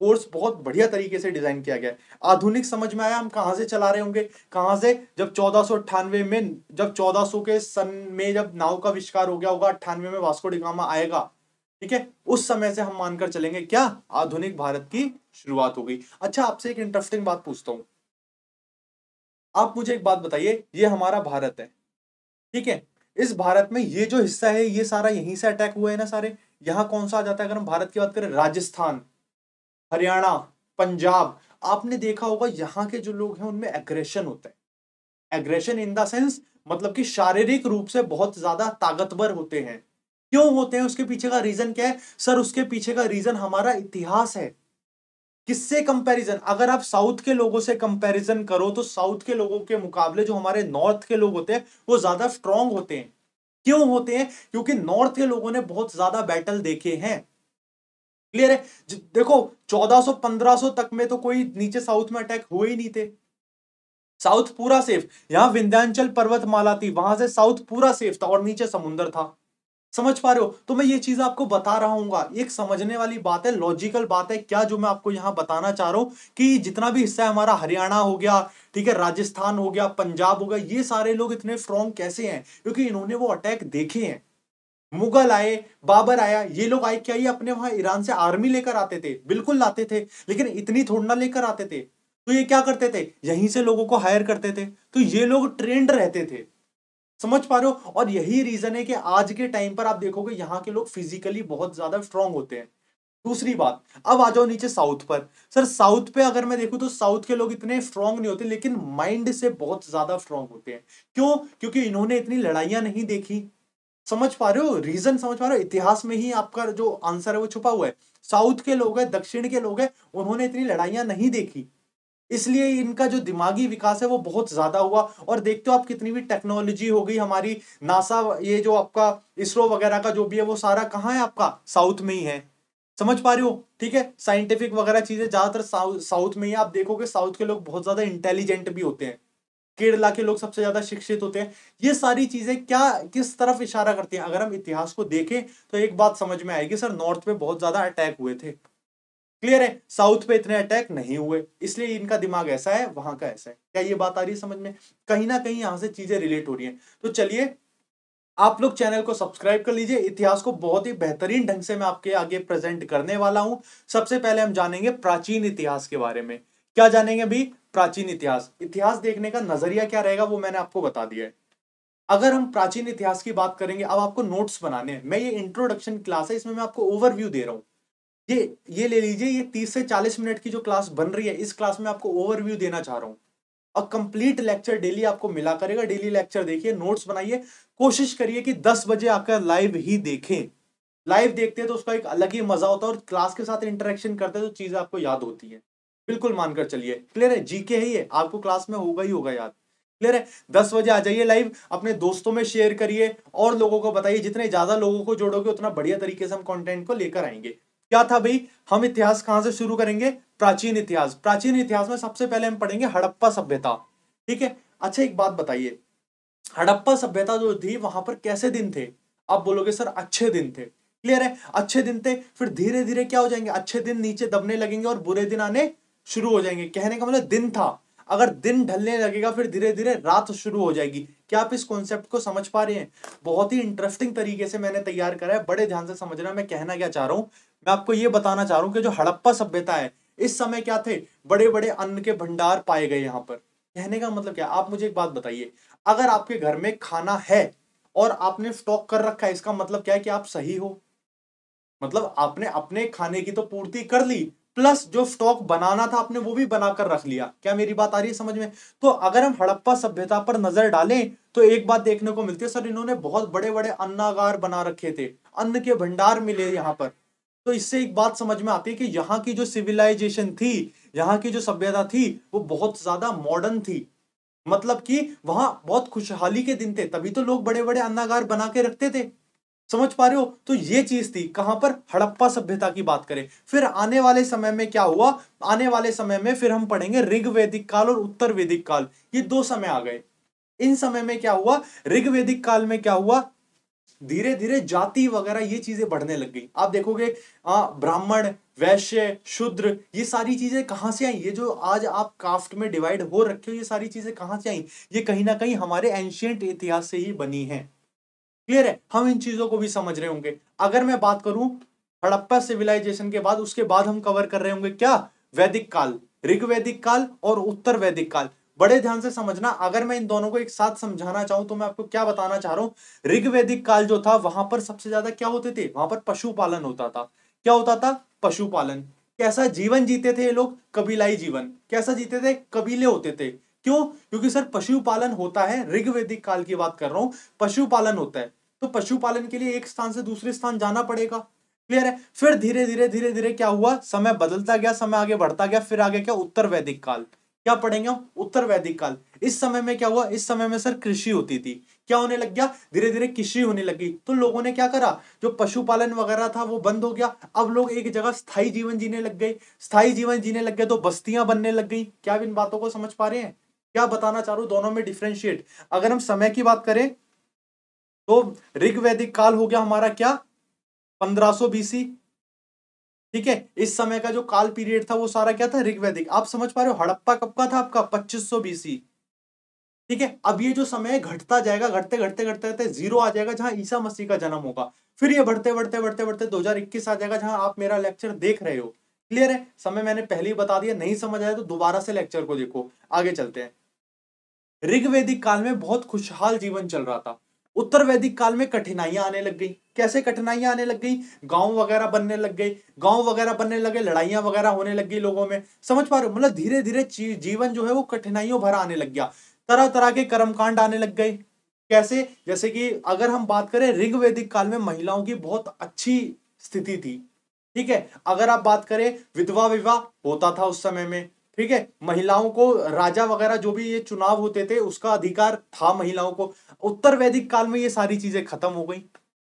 कोर्स बहुत बढ़िया तरीके से डिजाइन किया गया है आधुनिक समझ में आया हम कहाँ से चला रहे होंगे कहाँ से जब चौदह में जब 1400 के सन में जब नाव का आविष्कार हो गया होगा अट्ठानवे में वास्को डिगामा आएगा ठीक है उस समय से हम मानकर चलेंगे क्या आधुनिक भारत की शुरुआत हो गई अच्छा आपसे एक इंटरेस्टिंग बात पूछता हूँ आप मुझे एक बात बताइए ये हमारा भारत है ठीक है इस भारत में ये जो हिस्सा है ये सारा यहीं से अटैक हुआ है ना सारे यहाँ कौन सा आ जाता है अगर हम भारत की बात करें राजस्थान हरियाणा पंजाब आपने देखा होगा यहाँ के जो लोग हैं उनमें एग्रेशन होता है एग्रेशन इन द सेंस मतलब कि शारीरिक रूप से बहुत ज्यादा ताकतवर होते हैं क्यों होते हैं उसके पीछे का रीजन क्या है सर उसके पीछे का रीजन हमारा इतिहास है किससे कंपैरिजन अगर आप साउथ के लोगों से कंपैरिजन करो तो साउथ के लोगों के मुकाबले जो हमारे नॉर्थ के लोग होते हैं वो ज्यादा स्ट्रांग होते हैं क्यों होते हैं क्योंकि नॉर्थ के लोगों ने बहुत ज्यादा बैटल देखे हैं क्लियर है देखो 1400 1500 तक में तो कोई नीचे साउथ में अटैक हुए ही नहीं थे साउथ पूरा सेफ यहां विंध्यांचल पर्वतमाला थी वहां से साउथ पूरा सेफ था और नीचे समुन्द्र था समझ पा रहे हो तो मैं ये चीज आपको बता रहा हूँ एक समझने वाली बात है लॉजिकल बात है क्या जो मैं आपको यहाँ बताना चाह रहा हूँ कि जितना भी हिस्सा है हमारा हरियाणा हो गया ठीक है राजस्थान हो गया पंजाब हो गया ये सारे लोग इतने स्ट्रॉन्ग कैसे हैं क्योंकि इन्होंने वो अटैक देखे हैं मुगल आए बाबर आया ये लोग आए क्या ही अपने वहां ईरान से आर्मी लेकर आते थे बिल्कुल लाते थे लेकिन इतनी थोड़ना लेकर आते थे तो ये क्या करते थे यहीं से लोगों को हायर करते थे तो ये लोग ट्रेंड रहते थे समझ पा रहे हो और यही रीजन है कि आज के टाइम पर आप देखोगे यहाँ के लोग फिजिकली बहुत ज्यादा स्ट्रांग होते हैं दूसरी बात अब आ जाओ नीचे साउथ पर सर साउथ पे अगर मैं देखूं तो साउथ के लोग इतने स्ट्रांग नहीं होते लेकिन माइंड से बहुत ज्यादा स्ट्रांग होते हैं क्यों क्योंकि इन्होंने इतनी लड़ाइयां नहीं देखी समझ पा रहे हो रीजन समझ पा रहे हो इतिहास में ही आपका जो आंसर है वो छुपा हुआ है साउथ के लोग है दक्षिण के लोग है उन्होंने इतनी लड़ाइयां नहीं देखी इसलिए इनका जो दिमागी विकास है वो बहुत ज्यादा हुआ और देखते हो आप कितनी भी टेक्नोलॉजी हो गई हमारी नासा ये जो आपका इसरो वगैरह का जो भी है वो सारा कहाँ है आपका साउथ में ही है समझ पा रहे हो ठीक है साइंटिफिक वगैरह चीजें ज्यादातर साउथ साउथ में ही आप देखोगे साउथ के लोग बहुत ज्यादा इंटेलिजेंट भी होते हैं केरला के लोग सबसे ज्यादा शिक्षित होते हैं ये सारी चीजें क्या किस तरफ इशारा करती हैं अगर हम इतिहास को देखें तो एक बात समझ में आएगी सर नॉर्थ में बहुत ज्यादा अटैक हुए थे क्लियर है साउथ पे इतने अटैक नहीं हुए इसलिए इनका दिमाग ऐसा है वहां का ऐसा है क्या ये बात आ रही है समझ में कहीं ना कहीं यहाँ से चीजें रिलेट हो रही हैं तो चलिए आप लोग चैनल को सब्सक्राइब कर लीजिए इतिहास को बहुत ही बेहतरीन ढंग से मैं आपके आगे प्रेजेंट करने वाला हूं सबसे पहले हम जानेंगे प्राचीन इतिहास के बारे में क्या जानेंगे अभी प्राचीन इतिहास इतिहास देखने का नजरिया क्या रहेगा वो मैंने आपको बता दिया है अगर हम प्राचीन इतिहास की बात करेंगे अब आपको नोट्स बनाने हैं मैं ये इंट्रोडक्शन क्लास है इसमें मैं आपको ओवरव्यू दे रहा हूँ ये ये ले लीजिए ये तीस से चालीस मिनट की जो क्लास बन रही है इस क्लास में आपको ओवरव्यू देना चाह रहा हूँ और कंप्लीट लेक्चर डेली आपको मिला करेगा डेली लेक्चर देखिए नोट्स बनाइए कोशिश करिए कि दस बजे आपका लाइव ही देखें लाइव देखते हैं तो उसका एक अलग ही मजा होता है और क्लास के साथ इंटरेक्शन करते हैं तो चीज़ आपको याद होती है बिल्कुल मानकर चलिए क्लियर है जीके है ये आपको क्लास में होगा ही होगा याद क्लियर है दस बजे आ जाइए लाइव अपने दोस्तों में शेयर करिए और लोगों को बताइए जितने ज़्यादा लोगों को जोड़ोगे उतना बढ़िया तरीके से हम कंटेंट को लेकर आएंगे क्या था भाई हम इतिहास कहां से शुरू करेंगे प्राचीन इतिहास प्राचीन इतिहास में सबसे पहले हम पढ़ेंगे हड़प्पा सभ्यता ठीक है अच्छा एक बात बताइए हड़प्पा सभ्यता जो थी वहां पर कैसे दिन थे आप बोलोगे सर अच्छे दिन थे क्लियर है अच्छे दिन थे फिर धीरे धीरे क्या हो जाएंगे अच्छे दिन नीचे दबने लगेंगे और बुरे दिन आने शुरू हो जाएंगे कहने का मतलब दिन था अगर दिन ढलने लगेगा फिर धीरे धीरे रात शुरू हो जाएगी क्या आप इस कॉन्सेप्ट को समझ पा रहे हैं बहुत ही इंटरेस्टिंग तरीके से मैंने तैयार करा है बड़े ध्यान से समझना मैं कहना क्या चाह रहा हूं मैं आपको ये बताना चाह रहा हूँ कि जो हड़प्पा सभ्यता है इस समय क्या थे बड़े बड़े अन्न के भंडार पाए गए यहाँ पर कहने का मतलब क्या आप मुझे एक बात बताइए अगर आपके घर में खाना है और आपने स्टॉक कर रखा है इसका मतलब क्या है कि आप सही हो मतलब आपने अपने खाने की तो पूर्ति कर ली प्लस जो स्टॉक बनाना था आपने वो भी बनाकर रख लिया क्या मेरी बात आ रही है समझ में तो अगर हम हड़प्पा सभ्यता पर नजर डालें तो एक बात देखने को मिलती है सर इन्होंने बहुत बड़े बड़े अन्नागार बना रखे थे अन्न के भंडार मिले यहाँ पर तो इससे एक बात समझ में आती है कि यहाँ की जो सिविलाइजेशन थी यहाँ की जो सभ्यता थी वो बहुत ज्यादा मॉडर्न थी मतलब कि वहां बहुत खुशहाली के दिन थे तभी तो लोग बड़े बड़े अन्नागार बना के रखते थे समझ पा रहे हो तो ये चीज थी कहां पर हड़प्पा सभ्यता की बात करें फिर आने वाले समय में क्या हुआ आने वाले समय में फिर हम पढ़ेंगे ऋग वैदिक काल और उत्तर वैदिक काल ये दो समय आ गए इन समय में क्या हुआ ऋग वैदिक काल में क्या हुआ धीरे धीरे जाति वगैरह ये चीजें बढ़ने लग गई आप देखोगे ब्राह्मण वैश्य शुद्र ये सारी चीजें कहाँ से आई ये जो आज आप कास्ट में डिवाइड हो रखे हो ये सारी चीजें कहाँ से आई ये कहीं ना कहीं हमारे एंशियंट इतिहास से ही बनी है क्लियर है हम इन चीजों को भी समझ रहे होंगे अगर मैं बात करूं हड़प्पा सिविलाइजेशन के बाद उसके बाद हम कवर कर रहे होंगे क्या वैदिक काल ऋग वैदिक काल और उत्तर वैदिक काल बड़े ध्यान से समझना अगर मैं इन दोनों को एक साथ समझाना चाहूँ तो मैं आपको क्या बताना चाह रहा हूँ ऋग्वेदिक काल जो था वहां पर सबसे ज्यादा क्या होते थे वहां पर पशुपालन होता था क्या होता था पशुपालन कैसा जीवन जीते थे ये लोग कबीलाई जीवन कैसा जीते थे कबीले होते थे क्यों क्योंकि सर पशुपालन होता है ऋग्वेदिक काल की बात कर रहा हूं पशुपालन होता है तो पशुपालन के लिए एक स्थान से दूसरे स्थान जाना पड़ेगा क्लियर है फिर धीरे धीरे धीरे धीरे क्या हुआ समय बदलता गया समय आगे बढ़ता गया फिर आगे क्या उत्तर वैदिक काल क्या पढ़ेंगे हम उत्तर वैदिक काल इस समय में क्या हुआ इस समय में सर कृषि होती थी क्या होने लग गया धीरे धीरे कृषि होने लगी तो लोगों ने क्या करा जो पशुपालन वगैरह था वो बंद हो गया अब लोग एक जगह स्थायी जीवन जीने लग गए स्थायी जीवन जीने लग गए तो बस्तियां बनने लग गई क्या इन बातों को समझ पा रहे हैं क्या बताना चाह रहा हूं दोनों में डिफ्रेंशिएट अगर हम समय की बात करें तो ऋग्वैदिक काल हो गया हमारा क्या 1500 बीसी ठीक है इस समय का जो काल पीरियड था वो सारा क्या था ऋग्वैदिक आप समझ पा रहे हो हड़प्पा कब का था आपका 2500 बीसी ठीक है अब ये जो समय घटता जाएगा घटते घटते घटते घटते जीरो आ जाएगा जहां ईसा मसीह का जन्म होगा फिर ये बढ़ते बढ़ते बढ़ते बढ़ते 2021 आ जाएगा जहां आप मेरा लेक्चर देख रहे हो क्लियर है समय मैंने पहले ही बता दिया नहीं समझ आया तो दोबारा से लेक्चर को देखो आगे चलते हैं ऋग्वेदिक काल में बहुत खुशहाल जीवन चल रहा था उत्तर वैदिक काल में कठिनाइयां आने लग गई कैसे कठिनाइयां आने लग गई गांव वगैरह बनने लग गए गांव वगैरह बनने लगे लड़ाइयां वगैरह होने लग गई लोगों में समझ पा रहे हो मतलब धीरे धीरे जीवन जो है वो कठिनाइयों भरा आने लग गया तरह तरह के कर्मकांड आने लग गए कैसे जैसे कि अगर हम बात करें ऋग्वैदिक काल में महिलाओं की बहुत अच्छी स्थिति थी ठीक है अगर आप बात करें विधवा विवाह होता था उस समय में ठीक है महिलाओं को राजा वगैरह जो भी ये चुनाव होते थे उसका अधिकार था महिलाओं को उत्तर वैदिक काल में ये सारी चीजें खत्म हो गई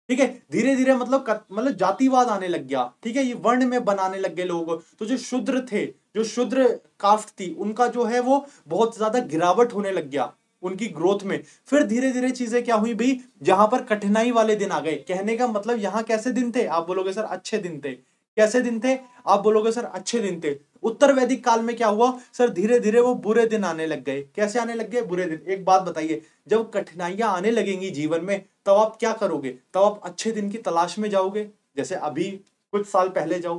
ठीक है धीरे धीरे मतलब मतलब जातिवाद आने लग गया ठीक है ये वर्ण में बनाने लग गए लोगों तो जो शुद्र थे जो शुद्र काफ्ट थी उनका जो है वो बहुत ज्यादा गिरावट होने लग गया उनकी ग्रोथ में फिर धीरे धीरे चीजें क्या हुई भाई जहां पर कठिनाई वाले दिन आ गए कहने का मतलब यहाँ कैसे दिन थे आप बोलोगे सर अच्छे दिन थे कैसे दिन थे आप बोलोगे सर अच्छे दिन थे उत्तर वैदिक काल में क्या हुआ सर धीरे धीरे वो बुरे दिन आने लग गए कैसे आने लग गए बुरे दिन एक बात बताइए जब कठिनाइयां आने लगेंगी जीवन में तब तो आप क्या करोगे तब तो आप अच्छे दिन की तलाश में जाओगे जैसे अभी कुछ साल पहले जाओ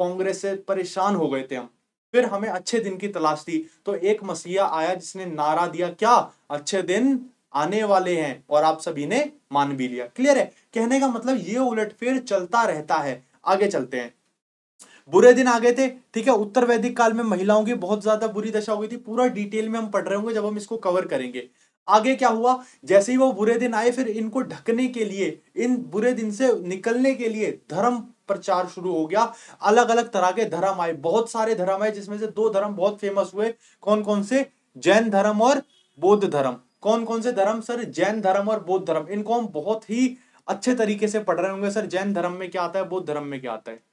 कांग्रेस से परेशान हो गए थे हम फिर हमें अच्छे दिन की तलाश थी तो एक मसीहा आया जिसने नारा दिया क्या अच्छे दिन आने वाले हैं और आप सभी ने मान भी लिया क्लियर है कहने का मतलब ये फिर चलता रहता है आगे चलते हैं बुरे दिन आ गए थे ठीक है उत्तर वैदिक काल में महिलाओं की बहुत ज्यादा बुरी दशा हो गई थी पूरा डिटेल में हम पढ़ रहे होंगे जब हम इसको कवर करेंगे आगे क्या हुआ जैसे ही वो बुरे दिन आए फिर इनको ढकने के लिए इन बुरे दिन से निकलने के लिए धर्म प्रचार शुरू हो गया अलग अलग तरह के धर्म आए बहुत सारे धर्म आए जिसमें से दो धर्म बहुत फेमस हुए कौन कौन से जैन धर्म और बौद्ध धर्म कौन कौन से धर्म सर जैन धर्म और बौद्ध धर्म इनको हम बहुत ही अच्छे तरीके से पढ़ रहे होंगे सर जैन धर्म में क्या आता है बौद्ध धर्म में क्या आता है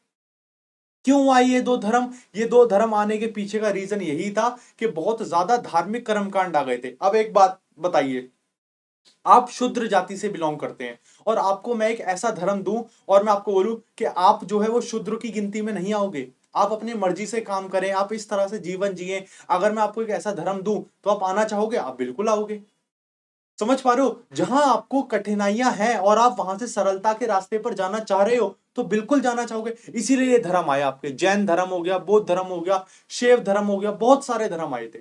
क्यों आई ये दो धर्म ये दो धर्म आने के पीछे का रीजन यही था कि बहुत ज्यादा धार्मिक कर्मकांड आ गए थे अब एक बात बताइए आप शुद्र जाति से बिलोंग करते हैं और आपको मैं एक ऐसा धर्म दूं और मैं आपको बोलूं कि आप जो है वो शुद्र की गिनती में नहीं आओगे आप अपनी मर्जी से काम करें आप इस तरह से जीवन जिए अगर मैं आपको एक ऐसा धर्म दूं तो आप आना चाहोगे आप बिल्कुल आओगे समझ पा रहे हो जहां आपको कठिनाइयां हैं और आप वहां से सरलता के रास्ते पर जाना चाह रहे हो तो बिल्कुल जाना चाहोगे इसीलिए ये धर्म आया आपके जैन धर्म हो गया बौद्ध धर्म हो गया शैव धर्म हो गया बहुत सारे धर्म आए थे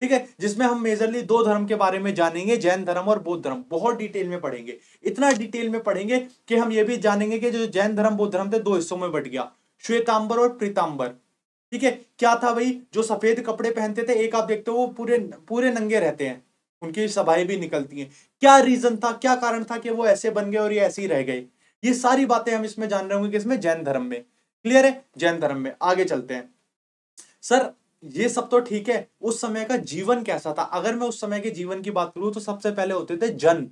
ठीक है जिसमें हम मेजरली दो धर्म के बारे में जानेंगे जैन धर्म और बौद्ध धर्म बहुत डिटेल में पढ़ेंगे इतना डिटेल में पढ़ेंगे कि हम ये भी जानेंगे कि जो जैन धर्म बौद्ध धर्म थे दो हिस्सों में बट गया श्वेतांबर और प्रीतांबर ठीक है क्या था भाई जो सफेद कपड़े पहनते थे एक आप देखते हो वो पूरे पूरे नंगे रहते हैं उनकी सभाएं भी निकलती हैं क्या रीजन था क्या कारण था कि वो ऐसे बन गए और ये ऐसे ही रह गए ये सारी बातें हम इसमें जान रहे होंगे कि इसमें जैन धर्म में क्लियर है जैन धर्म में आगे चलते हैं सर ये सब तो ठीक है उस समय का जीवन कैसा था अगर मैं उस समय के जीवन की बात करूं तो सबसे पहले होते थे जन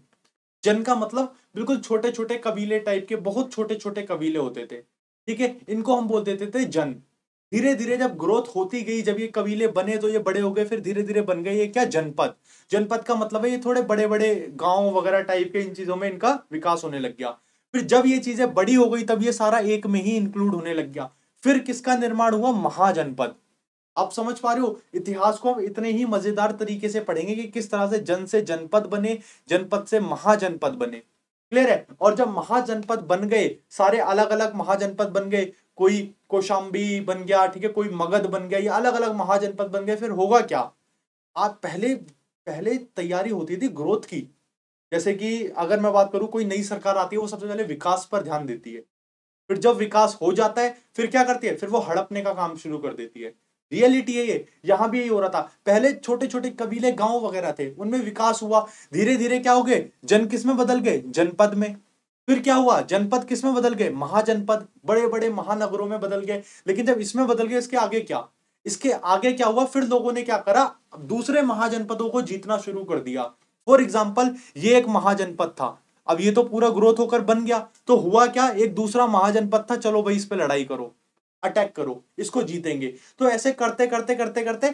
जन का मतलब बिल्कुल छोटे छोटे कबीले टाइप के बहुत छोटे छोटे कबीले होते थे ठीक है इनको हम बोल देते थे जन धीरे धीरे जब ग्रोथ होती गई जब ये कबीले बने तो ये बड़े हो गए फिर धीरे धीरे बन गए ये क्या जनपद जनपद का मतलब है ये थोड़े बड़े बड़े गांव वगैरह टाइप के इन चीजों में इनका विकास होने लग गया फिर जब ये चीजें बड़ी हो गई तब ये सारा एक में ही इंक्लूड होने लग गया फिर किसका निर्माण हुआ महाजनपद आप समझ पा रहे हो इतिहास को हम इतने ही मजेदार तरीके से पढ़ेंगे कि किस तरह से जन से जनपद बने जनपद से महाजनपद बने क्लियर है और जब महाजनपद बन गए सारे अलग अलग महाजनपद बन गए कोई कोशाम्बी बन गया ठीक है कोई मगध बन गया ये अलग अलग महाजनपद बन गए फिर होगा क्या आप पहले पहले तैयारी होती थी ग्रोथ की जैसे कि अगर मैं बात करूं कोई नई सरकार आती है वो सबसे पहले विकास पर ध्यान देती है फिर जब विकास हो जाता है फिर क्या करती है फिर वो हड़पने का काम शुरू कर देती है रियलिटी है ये यहाँ भी यही हो रहा था पहले छोटे छोटे कबीले गांव वगैरह थे उनमें विकास हुआ धीरे धीरे क्या हो गए जन किस में बदल गए जनपद में फिर क्या हुआ जनपद किस में बदल गए महाजनपद बड़े बड़े महानगरों में बदल गए लेकिन जब इसमें बदल गए इसके आगे क्या इसके आगे क्या हुआ फिर लोगों ने क्या करा दूसरे महाजनपदों को जीतना शुरू कर दिया फॉर एग्जाम्पल ये एक महाजनपद था अब ये तो पूरा ग्रोथ होकर बन गया तो हुआ क्या एक दूसरा महाजनपद था चलो भाई इस पर लड़ाई करो अटैक करो इसको जीतेंगे तो ऐसे करते करते करते करते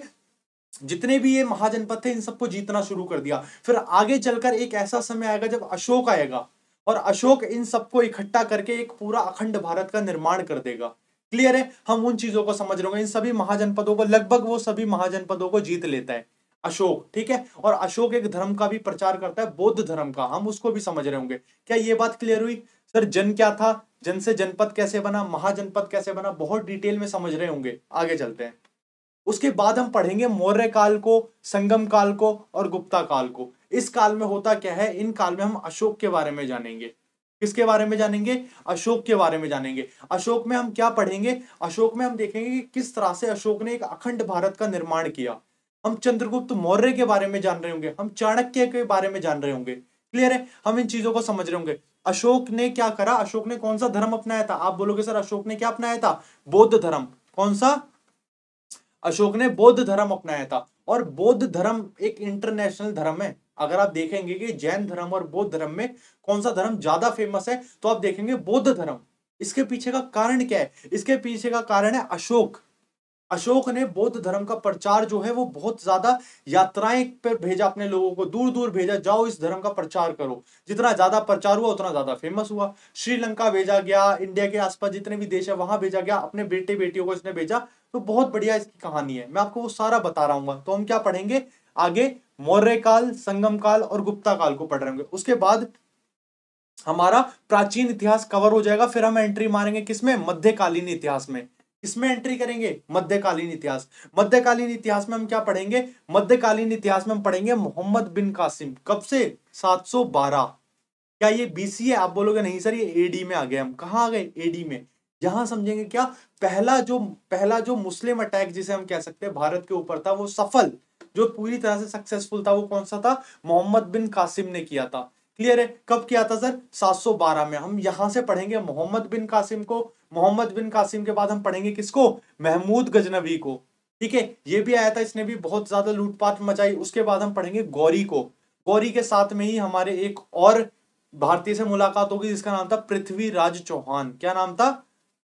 जितने भी ये महाजनपद थे इन सबको जीतना शुरू कर दिया फिर आगे चलकर एक ऐसा समय आएगा जब अशोक आएगा और अशोक इन सबको इकट्ठा करके एक पूरा अखंड भारत का निर्माण कर देगा क्लियर है हम उन चीजों को समझ रहे इन सभी महाजनपदों को लगभग वो सभी महाजनपदों को जीत लेता है अशोक ठीक है और अशोक एक धर्म का भी प्रचार करता है बौद्ध धर्म का हम उसको भी समझ रहे होंगे क्या ये बात क्लियर हुई सर जन क्या था जन से जनपद कैसे बना महाजनपद कैसे बना बहुत डिटेल में समझ रहे होंगे आगे चलते हैं उसके बाद हम पढ़ेंगे मौर्य काल को संगम काल को और गुप्ता काल को इस काल में होता क्या है इन काल में हम अशोक के बारे में जानेंगे किसके बारे में जानेंगे अशोक के बारे में जानेंगे अशोक में हम क्या पढ़ेंगे अशोक में हम देखेंगे कि किस तरह से अशोक ने एक अखंड भारत का निर्माण किया हम चंद्रगुप्त मौर्य के बारे में जान रहे होंगे हम चाणक्य के बारे में जान रहे होंगे क्लियर है हम इन चीजों को समझ रहे होंगे अशोक ने क्या करा अशोक ने कौन सा धर्म अपनाया था आप बोलोगे सर अशोक ने क्या अपनाया था बौद्ध धर्म कौन सा अशोक ने बौद्ध धर्म अपनाया था और बौद्ध धर्म एक इंटरनेशनल धर्म है अगर आप देखेंगे कि जैन धर्म और बौद्ध धर्म में कौन सा धर्म ज्यादा फेमस है तो आप देखेंगे बौद्ध धर्म इसके पीछे का कारण क्या है इसके पीछे का कारण है अशोक अशोक ने बौद्ध धर्म का प्रचार जो है वो बहुत ज्यादा यात्राएं पर भेजा अपने लोगों को दूर दूर भेजा जाओ इस धर्म का प्रचार करो जितना ज्यादा प्रचार हुआ उतना ज्यादा फेमस हुआ श्रीलंका भेजा गया इंडिया के आसपास जितने भी देश है वहां भेजा गया अपने बेटे बेटियों को इसने भेजा तो बहुत बढ़िया इसकी कहानी है मैं आपको वो सारा बता रहा हूँ तो हम क्या पढ़ेंगे आगे मौर्य काल संगम काल और गुप्ता काल को पढ़ रहे होंगे उसके बाद हमारा प्राचीन इतिहास कवर हो जाएगा फिर हम एंट्री मारेंगे किसमें मध्यकालीन इतिहास में किसमें एंट्री करेंगे मध्यकालीन इतिहास मध्यकालीन इतिहास में हम क्या पढ़ेंगे मध्यकालीन इतिहास में हम पढ़ेंगे मोहम्मद बिन कासिम कब से 712 क्या ये बीसी है आप बोलोगे नहीं सर ये एडी में आ गए हम कहा आ गए एडी में यहां समझेंगे क्या पहला जो पहला जो मुस्लिम अटैक जिसे हम कह सकते हैं भारत के ऊपर था वो सफल जो पूरी तरह से सक्सेसफुल था वो कौन सा था मोहम्मद बिन कासिम ने किया था क्लियर है कब किया था सर 712 में हम यहां से पढ़ेंगे मोहम्मद बिन कासिम को मोहम्मद बिन कासिम के बाद हम पढ़ेंगे किसको महमूद गजनवी को ठीक है ये भी आया था इसने भी बहुत ज्यादा लूटपाट मचाई उसके बाद हम पढ़ेंगे गौरी को गौरी के साथ में ही हमारे एक और भारतीय से मुलाकात होगी जिसका नाम था पृथ्वीराज चौहान क्या नाम था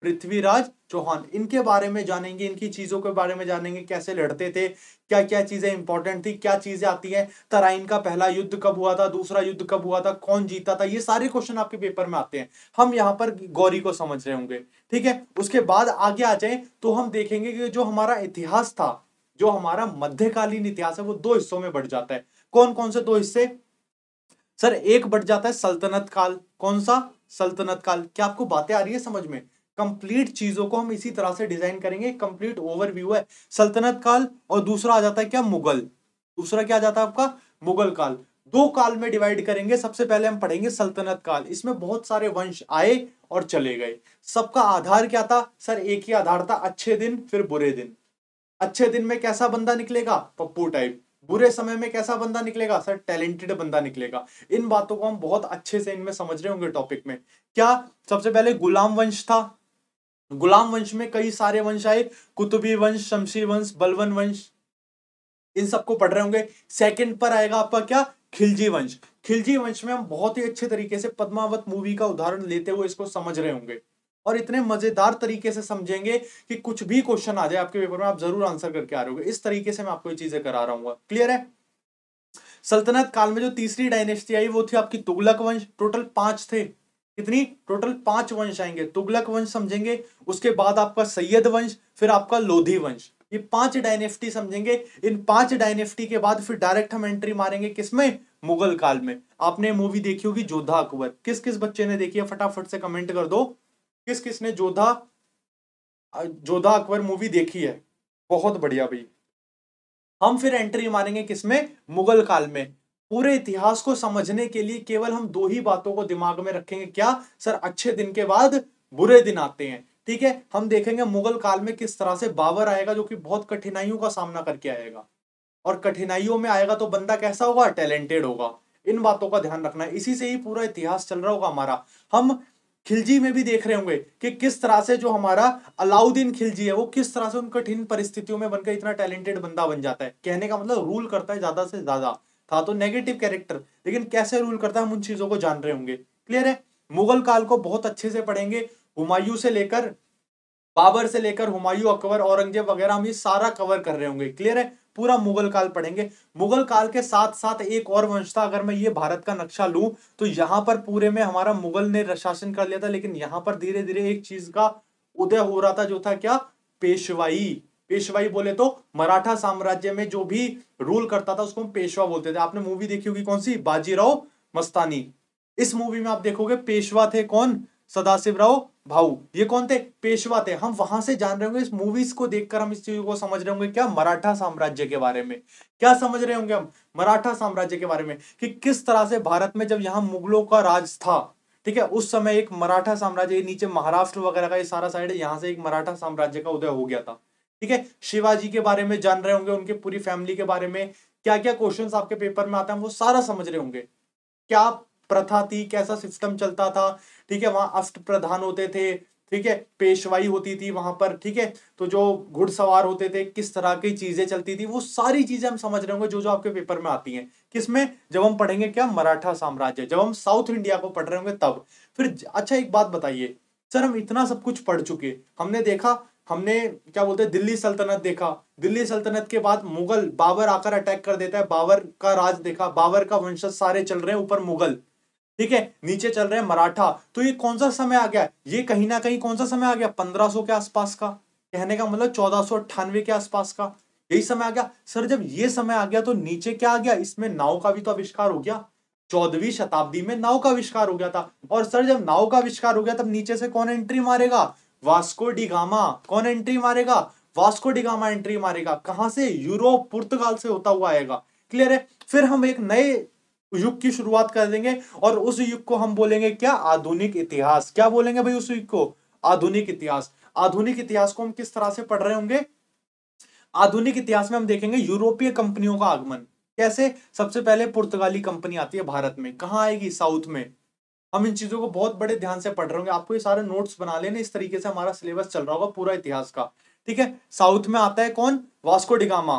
पृथ्वीराज चौहान इनके बारे में जानेंगे इनकी चीज़ों के बारे में जानेंगे कैसे लड़ते थे क्या क्या चीज़ें इंपॉर्टेंट थी क्या चीज़ें आती हैं तराइन का पहला युद्ध कब हुआ था दूसरा युद्ध कब हुआ था कौन जीता था ये सारे क्वेश्चन आपके पेपर में आते हैं हम यहाँ पर गौरी को समझ रहे होंगे ठीक है उसके बाद आगे आ जाए तो हम देखेंगे कि जो हमारा इतिहास था जो हमारा मध्यकालीन इतिहास है वो दो हिस्सों में बढ़ जाता है कौन कौन से दो हिस्से सर एक बढ़ जाता है सल्तनत काल कौन सा सल्तनत काल क्या आपको बातें आ रही है समझ में कंप्लीट चीजों को हम इसी तरह से डिजाइन करेंगे कंप्लीट ओवरव्यू है सल्तनत काल और दूसरा आ जाता है क्या मुगल दूसरा क्या आ जाता है आपका मुगल काल दो काल में डिवाइड करेंगे सबसे पहले हम पढ़ेंगे सल्तनत काल इसमें बहुत सारे वंश आए और चले गए सबका आधार क्या था सर एक ही आधार था अच्छे दिन फिर बुरे दिन अच्छे दिन में कैसा बंदा निकलेगा पप्पू टाइप बुरे समय में कैसा बंदा निकलेगा सर टैलेंटेड बंदा निकलेगा इन बातों को हम बहुत अच्छे से इनमें समझ रहे होंगे टॉपिक में क्या सबसे पहले गुलाम वंश था गुलाम वंश में कई सारे वंश आए कुतुबी वंश शमशीर वंश बलवन वंश इन सबको पढ़ रहे होंगे सेकंड पर आएगा आपका क्या खिलजी वंश खिलजी वंश में हम बहुत ही अच्छे तरीके से पद्मावत मूवी का उदाहरण लेते हुए इसको समझ रहे होंगे और इतने मजेदार तरीके से समझेंगे कि कुछ भी क्वेश्चन आ जाए आपके पेपर में आप जरूर आंसर करके आ रहे हो इस तरीके से मैं आपको ये चीजें करा रहा हूँ क्लियर है सल्तनत काल में जो तीसरी डायनेस्टी आई वो थी आपकी तुगलक वंश टोटल पांच थे कितनी टोटल पांच वंश आएंगे तुगलक वंश समझेंगे उसके बाद आपका सैयद वंश फिर आपका लोधी वंश ये पांच डायनेफ्टी समझेंगे इन पांच डायनेफ्टी के बाद फिर डायरेक्ट हम एंट्री मारेंगे किसमें मुगल काल में आपने मूवी देखी होगी जोधा अकबर किस किस बच्चे ने देखी है फटाफट से कमेंट कर दो किस किस ने जोधा जोधा अकबर मूवी देखी है बहुत बढ़िया भाई हम फिर एंट्री मारेंगे किसमें मुगल काल में पूरे इतिहास को समझने के लिए केवल हम दो ही बातों को दिमाग में रखेंगे क्या सर अच्छे दिन के बाद बुरे दिन आते हैं ठीक है हम देखेंगे मुगल काल में किस तरह से बाबर आएगा जो कि बहुत कठिनाइयों का सामना करके आएगा और कठिनाइयों में आएगा तो बंदा कैसा होगा टैलेंटेड होगा इन बातों का ध्यान रखना है इसी से ही पूरा इतिहास चल रहा होगा हमारा हम खिलजी में भी देख रहे होंगे कि किस तरह से जो हमारा अलाउद्दीन खिलजी है वो किस तरह से उन कठिन परिस्थितियों में बनकर इतना टैलेंटेड बंदा बन जाता है कहने का मतलब रूल करता है ज्यादा से ज्यादा था तो नेगेटिव कैरेक्टर लेकिन कैसे रूल करता है हम उन चीजों को जान रहे होंगे क्लियर है मुगल काल को बहुत अच्छे से पढ़ेंगे हुमायूं से लेकर बाबर से लेकर हुमायूं अकबर औरंगजेब वगैरह हम ये सारा कवर कर रहे होंगे क्लियर है पूरा मुगल काल पढ़ेंगे मुगल काल के साथ साथ एक और वंश था अगर मैं ये भारत का नक्शा लूं तो यहाँ पर पूरे में हमारा मुगल ने शासन कर लिया था लेकिन यहाँ पर धीरे धीरे एक चीज का उदय हो रहा था जो था क्या पेशवाई पेशवाई बोले तो मराठा साम्राज्य में जो भी रूल करता था उसको हम पेशवा बोलते थे आपने मूवी देखी होगी कौन सी बाजीराव मस्तानी इस मूवी में आप देखोगे पेशवा थे कौन सदाशिव राव भाऊ ये कौन थे पेशवा थे हम वहां से जान रहे होंगे इस मूवीज को देखकर हम इस चीज को समझ रहे होंगे क्या मराठा साम्राज्य के बारे में क्या समझ रहे होंगे हम मराठा साम्राज्य के बारे में कि किस तरह से भारत में जब यहाँ मुगलों का राज था ठीक है उस समय एक मराठा साम्राज्य नीचे महाराष्ट्र वगैरह का ये सारा साइड यहाँ से एक मराठा साम्राज्य का उदय हो गया था ठीक है शिवाजी के बारे में जान रहे होंगे उनके पूरी फैमिली के बारे में क्या क्या क्वेश्चन आपके पेपर में आते हैं वो सारा समझ रहे होंगे क्या प्रथा थी कैसा सिस्टम चलता था ठीक है वहां अष्ट प्रधान होते थे ठीक है पेशवाई होती थी वहां पर ठीक है तो जो घुड़सवार होते थे किस तरह की चीजें चलती थी वो सारी चीजें हम समझ रहे होंगे जो जो आपके पेपर में आती हैं किसमें जब हम पढ़ेंगे क्या मराठा साम्राज्य जब हम साउथ इंडिया को पढ़ रहे होंगे तब फिर अच्छा एक बात बताइए सर हम इतना सब कुछ पढ़ चुके हमने देखा हमने क्या बोलते हैं दिल्ली सल्तनत देखा दिल्ली सल्तनत के बाद मुगल बाबर आकर अटैक कर देता है बाबर का राज देखा बाबर का वंशज सारे चल रहे हैं ऊपर मुगल ठीक है नीचे चल रहे हैं मराठा तो ये कौन सा समय आ गया ये कहीं ना कहीं कौन सा समय आ गया पंद्रह के आसपास का कहने का मतलब चौदह के आसपास का यही समय आ गया सर जब ये समय आ गया तो नीचे क्या आ गया इसमें नाव का भी तो आविष्कार हो गया चौदहवीं शताब्दी में नाव का आविष्कार हो गया था और सर जब नाव का आविष्कार हो गया तब नीचे से कौन एंट्री मारेगा वास्को डिगामा कौन एंट्री मारेगा वास्को डिगामा एंट्री मारेगा कहां से यूरोप पुर्तगाल से होता हुआ आएगा क्लियर है फिर हम एक नए युग की शुरुआत कर देंगे और उस युग को हम बोलेंगे क्या आधुनिक इतिहास क्या बोलेंगे भाई उस युग को आधुनिक इतिहास आधुनिक इतिहास को हम किस तरह से पढ़ रहे होंगे आधुनिक इतिहास में हम देखेंगे यूरोपीय कंपनियों का आगमन कैसे सबसे पहले पुर्तगाली कंपनी आती है भारत में कहा आएगी साउथ में हम इन चीज़ों को बहुत बड़े ध्यान से पढ़ रहे होंगे आपको ये सारे नोट्स बना लेने इस तरीके से हमारा सिलेबस चल रहा होगा पूरा इतिहास का ठीक है साउथ में आता है कौन वास्को डिगामा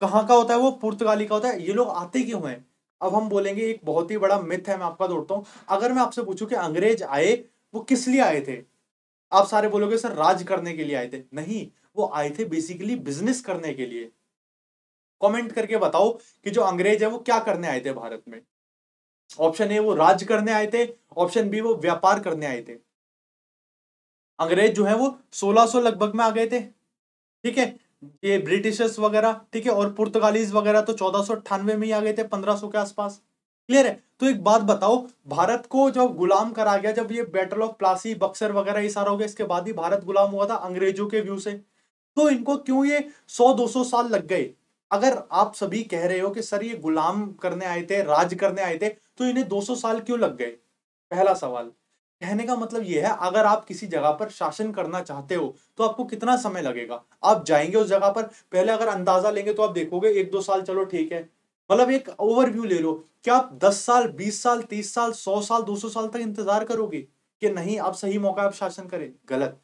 कहाँ का होता है वो पुर्तगाली का होता है ये लोग आते क्यों हैं अब हम बोलेंगे एक बहुत ही बड़ा मिथ है मैं आपका दौड़ता हूँ अगर मैं आपसे पूछूं कि अंग्रेज आए वो किस लिए आए थे आप सारे बोलोगे सर राज करने के लिए आए थे नहीं वो आए थे बेसिकली बिजनेस करने के लिए कमेंट करके बताओ कि जो अंग्रेज है वो क्या करने आए थे भारत में ऑप्शन ए वो राज करने आए थे ऑप्शन बी वो व्यापार करने आए थे अंग्रेज जो है वो 1600 लगभग में आ गए थे ठीक है ये ब्रिटिशर्स वगैरह ठीक है और पुर्तगालीज वगैरह तो चौदह में ही आ गए थे 1500 के आसपास क्लियर है तो एक बात बताओ भारत को जब गुलाम करा गया जब ये बैटल ऑफ प्लासी बक्सर वगैरह ये सारा हो गया इसके बाद ही भारत गुलाम हुआ था अंग्रेजों के व्यू से तो इनको क्यों ये 100-200 साल लग गए अगर आप सभी कह रहे हो कि सर ये गुलाम करने आए थे राज करने आए थे तो इन्हें 200 साल क्यों लग गए पहला सवाल कहने का मतलब यह है अगर आप किसी जगह पर शासन करना चाहते हो तो आपको कितना समय लगेगा आप जाएंगे उस जगह पर पहले अगर अंदाजा लेंगे तो आप देखोगे एक दो साल चलो ठीक है मतलब एक ओवरव्यू ले लो क्या आप 10 साल 20 साल 30 साल 100 साल 200 साल तक इंतजार करोगे कि नहीं आप सही मौका आप शासन करें गलत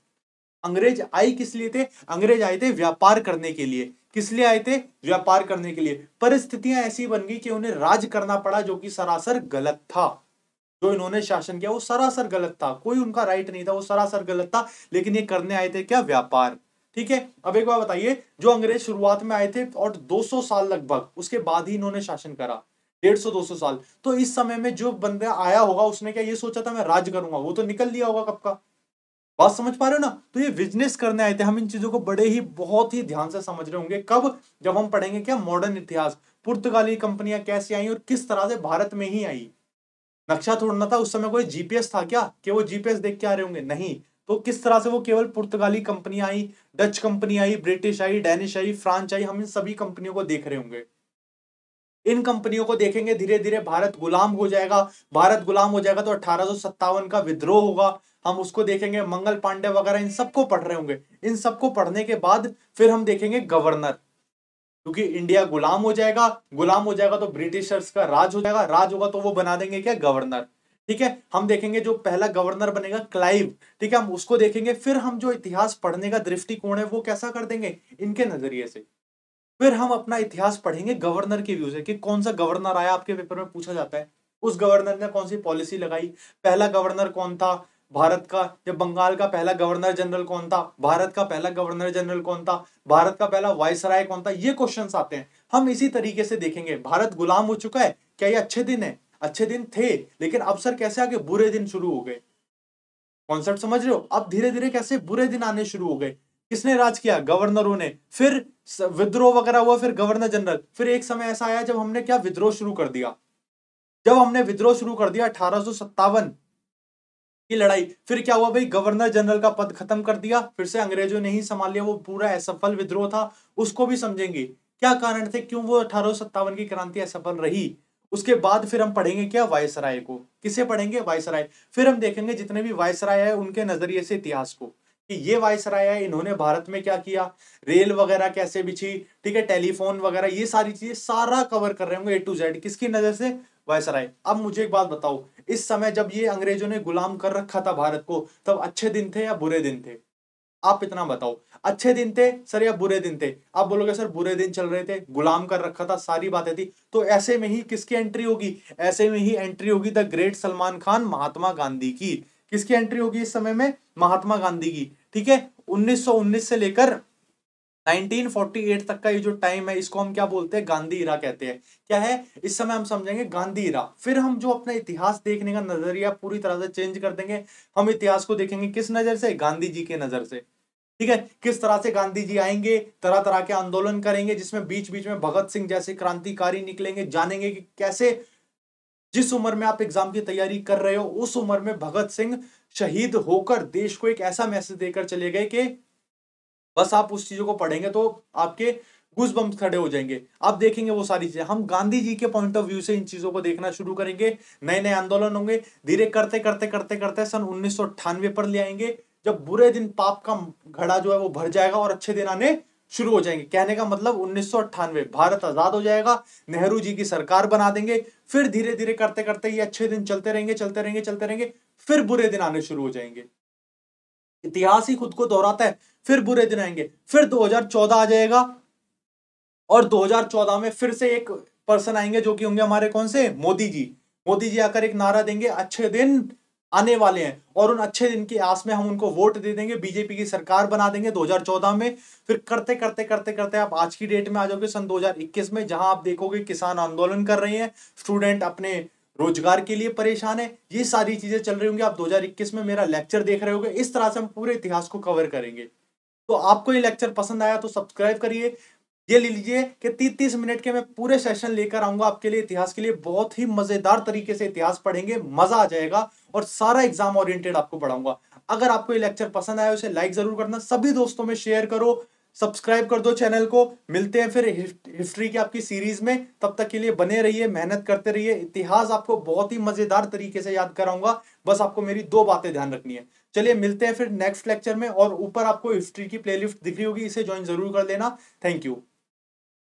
अंग्रेज आए किस लिए थे अंग्रेज आए थे व्यापार करने के लिए किस लिए आए थे व्यापार करने के लिए परिस्थितियां ऐसी बन गई कि उन्हें राज करना पड़ा जो कि सरासर गलत था जो इन्होंने शासन किया वो सरासर गलत था कोई उनका राइट नहीं था वो सरासर गलत था लेकिन ये करने आए थे क्या व्यापार ठीक है अब एक बार बताइए जो अंग्रेज शुरुआत में आए थे और 200 साल लगभग उसके बाद ही इन्होंने शासन करा डेढ़ सौ दो सौ साल तो इस समय में जो बंदा आया होगा उसने क्या ये सोचा था मैं राज करूंगा वो तो निकल लिया होगा कब का बात समझ पा रहे हो ना तो ये बिजनेस करने आए थे हम इन चीजों को बड़े ही बहुत ही ध्यान से समझ रहे होंगे कब जब हम पढ़ेंगे क्या मॉडर्न इतिहास पुर्तगाली कंपनियां कैसे आई और किस तरह से भारत में ही आई नक्शा थोड़ना था उस समय कोई जीपीएस था क्या कि वो जीपीएस देख के आ रहे होंगे नहीं तो किस तरह से वो केवल पुर्तगाली कंपनी आई डच कंपनी आई ब्रिटिश आई डेनिश आई फ्रांस आई हम इन सभी कंपनियों को देख रहे होंगे इन कंपनियों को देखेंगे धीरे धीरे भारत गुलाम हो जाएगा भारत गुलाम हो जाएगा तो अठारह का विद्रोह होगा हम उसको देखेंगे मंगल पांडे वगैरह इन सबको पढ़ रहे होंगे इन सबको पढ़ने के बाद फिर हम देखेंगे गवर्नर क्योंकि इंडिया गुलाम हो जाएगा गुलाम हो जाएगा तो ब्रिटिशर्स का राज हो जाएगा राज होगा तो वो बना देंगे क्या गवर्नर ठीक है हम देखेंगे जो पहला गवर्नर बनेगा क्लाइव ठीक है हम उसको देखेंगे फिर हम जो इतिहास पढ़ने का दृष्टिकोण है वो कैसा कर देंगे इनके नजरिए से फिर हम अपना इतिहास पढ़ेंगे गवर्नर के व्यू से कि कौन सा गवर्नर आया आपके पेपर में पूछा जाता है उस गवर्नर ने कौन सी पॉलिसी लगाई पहला गवर्नर कौन था भारत का जब बंगाल का पहला गवर्नर जनरल कौन था भारत का पहला गवर्नर जनरल कौन था भारत का पहला वाइस कौन था ये क्वेश्चन आते हैं हम इसी तरीके से देखेंगे भारत गुलाम हो चुका है क्या ये अच्छे दिन है अच्छे दिन थे लेकिन अब सर कैसे आगे बुरे दिन शुरू हो गए कॉन्सेप्ट समझ रहे हो अब धीरे धीरे कैसे बुरे दिन आने शुरू हो गए किसने राज किया गवर्नरों ने फिर विद्रोह वगैरह हुआ फिर गवर्नर जनरल फिर एक समय ऐसा आया जब हमने क्या विद्रोह शुरू कर दिया जब हमने विद्रोह शुरू कर दिया अठारह की लड़ाई फिर क्या हुआ भाई गवर्नर जनरल का पद खत्म कर दिया फिर से अंग्रेजों ने ही संभाल लिया वो पूरा असफल विद्रोह था उसको भी समझेंगे क्या कारण थे क्यों वो अठारह की क्रांति असफल रही उसके बाद फिर हम पढ़ेंगे क्या वायसराय को किसे पढ़ेंगे वायसराय फिर हम देखेंगे जितने भी वायसराय है उनके नजरिए से इतिहास को कि ये वायसराय है इन्होंने भारत में क्या किया रेल वगैरह कैसे बिछी ठीक है टेलीफोन वगैरह ये सारी चीजें सारा कवर कर रहे होंगे ए टू जेड किसकी नजर से वायसराय अब मुझे एक बात बताओ इस समय जब ये अंग्रेजों ने गुलाम कर रखा था भारत को तब अच्छे दिन थे या बुरे दिन थे आप इतना बताओ अच्छे दिन थे सर या बुरे दिन थे आप बोलोगे सर बुरे दिन चल रहे थे गुलाम कर रखा था सारी बातें थी तो ऐसे में ही किसकी एंट्री होगी ऐसे में ही एंट्री होगी द ग्रेट सलमान खान महात्मा गांधी की किसकी एंट्री होगी इस समय में महात्मा गांधी की ठीक है 1919 से लेकर 1948 तक का ये जो टाइम है इसको हम क्या बोलते हैं गांधी इरा कहते हैं क्या है इस समय हम समझेंगे गांधी इरा फिर हम जो अपना इतिहास देखने का नजरिया पूरी तरह से चेंज कर देंगे हम इतिहास को देखेंगे किस नजर से गांधी जी के नजर से ठीक है किस तरह से गांधी जी आएंगे तरह तरह के आंदोलन करेंगे जिसमें बीच बीच में भगत सिंह जैसे क्रांतिकारी निकलेंगे जानेंगे कि कैसे जिस उम्र में आप एग्जाम की तैयारी कर रहे हो उस उम्र में भगत सिंह शहीद होकर देश को एक ऐसा मैसेज देकर चले गए कि बस आप उस चीज़ों को पढ़ेंगे तो आपके घुस खड़े हो जाएंगे आप देखेंगे वो सारी चीज़ें हम गांधी जी के पॉइंट ऑफ व्यू से इन चीज़ों को देखना शुरू करेंगे नए नए आंदोलन होंगे धीरे करते करते करते करते सन उन्नीस पर ले आएंगे जब बुरे दिन पाप का घड़ा जो है वो भर जाएगा और अच्छे दिन आने शुरू हो जाएंगे कहने का मतलब उन्नीस भारत आजाद हो जाएगा नेहरू जी की सरकार बना देंगे फिर धीरे धीरे करते करते ये अच्छे दिन चलते रहेंगे चलते रहेंगे चलते रहेंगे फिर बुरे दिन आने शुरू हो जाएंगे इतिहास ही खुद को दोहराता है फिर बुरे दिन आएंगे फिर 2014 आ जाएगा और 2014 में फिर से एक पर्सन आएंगे जो कि होंगे हमारे कौन से मोदी जी मोदी जी आकर एक नारा देंगे अच्छे दिन आने वाले हैं और उन अच्छे दिन की आस में हम उनको वोट दे देंगे बीजेपी की सरकार बना देंगे 2014 में फिर करते करते करते करते आप आज की डेट में आ जाओगे सन 2021 में जहां आप देखोगे किसान आंदोलन कर रहे हैं स्टूडेंट अपने रोजगार के लिए परेशान है ये सारी चीजें चल रही होंगी आप 2021 में मेरा लेक्चर देख रहे होंगे इस तरह से हम पूरे इतिहास को कवर करेंगे तो आपको ये लेक्चर पसंद आया तो सब्सक्राइब करिए ये ले लीजिए कि तीस तीस मिनट के मैं पूरे सेशन लेकर आऊंगा आपके लिए इतिहास के लिए बहुत ही मजेदार तरीके से इतिहास पढ़ेंगे मजा आ जाएगा और सारा एग्जाम ओरिएंटेड आपको पढ़ाऊंगा अगर आपको ये लेक्चर पसंद आया उसे लाइक जरूर करना सभी दोस्तों में शेयर करो सब्सक्राइब कर दो चैनल को मिलते हैं फिर हिस्ट्री की आपकी सीरीज में तब तक के लिए बने रहिए मेहनत करते रहिए इतिहास आपको बहुत ही मजेदार तरीके से याद कराऊंगा बस आपको मेरी दो बातें ध्यान रखनी है चलिए मिलते हैं फिर नेक्स्ट लेक्चर में और ऊपर आपको हिस्ट्री की प्लेलिस्ट दिख रही होगी इसे ज्वाइन जरूर कर लेना थैंक यू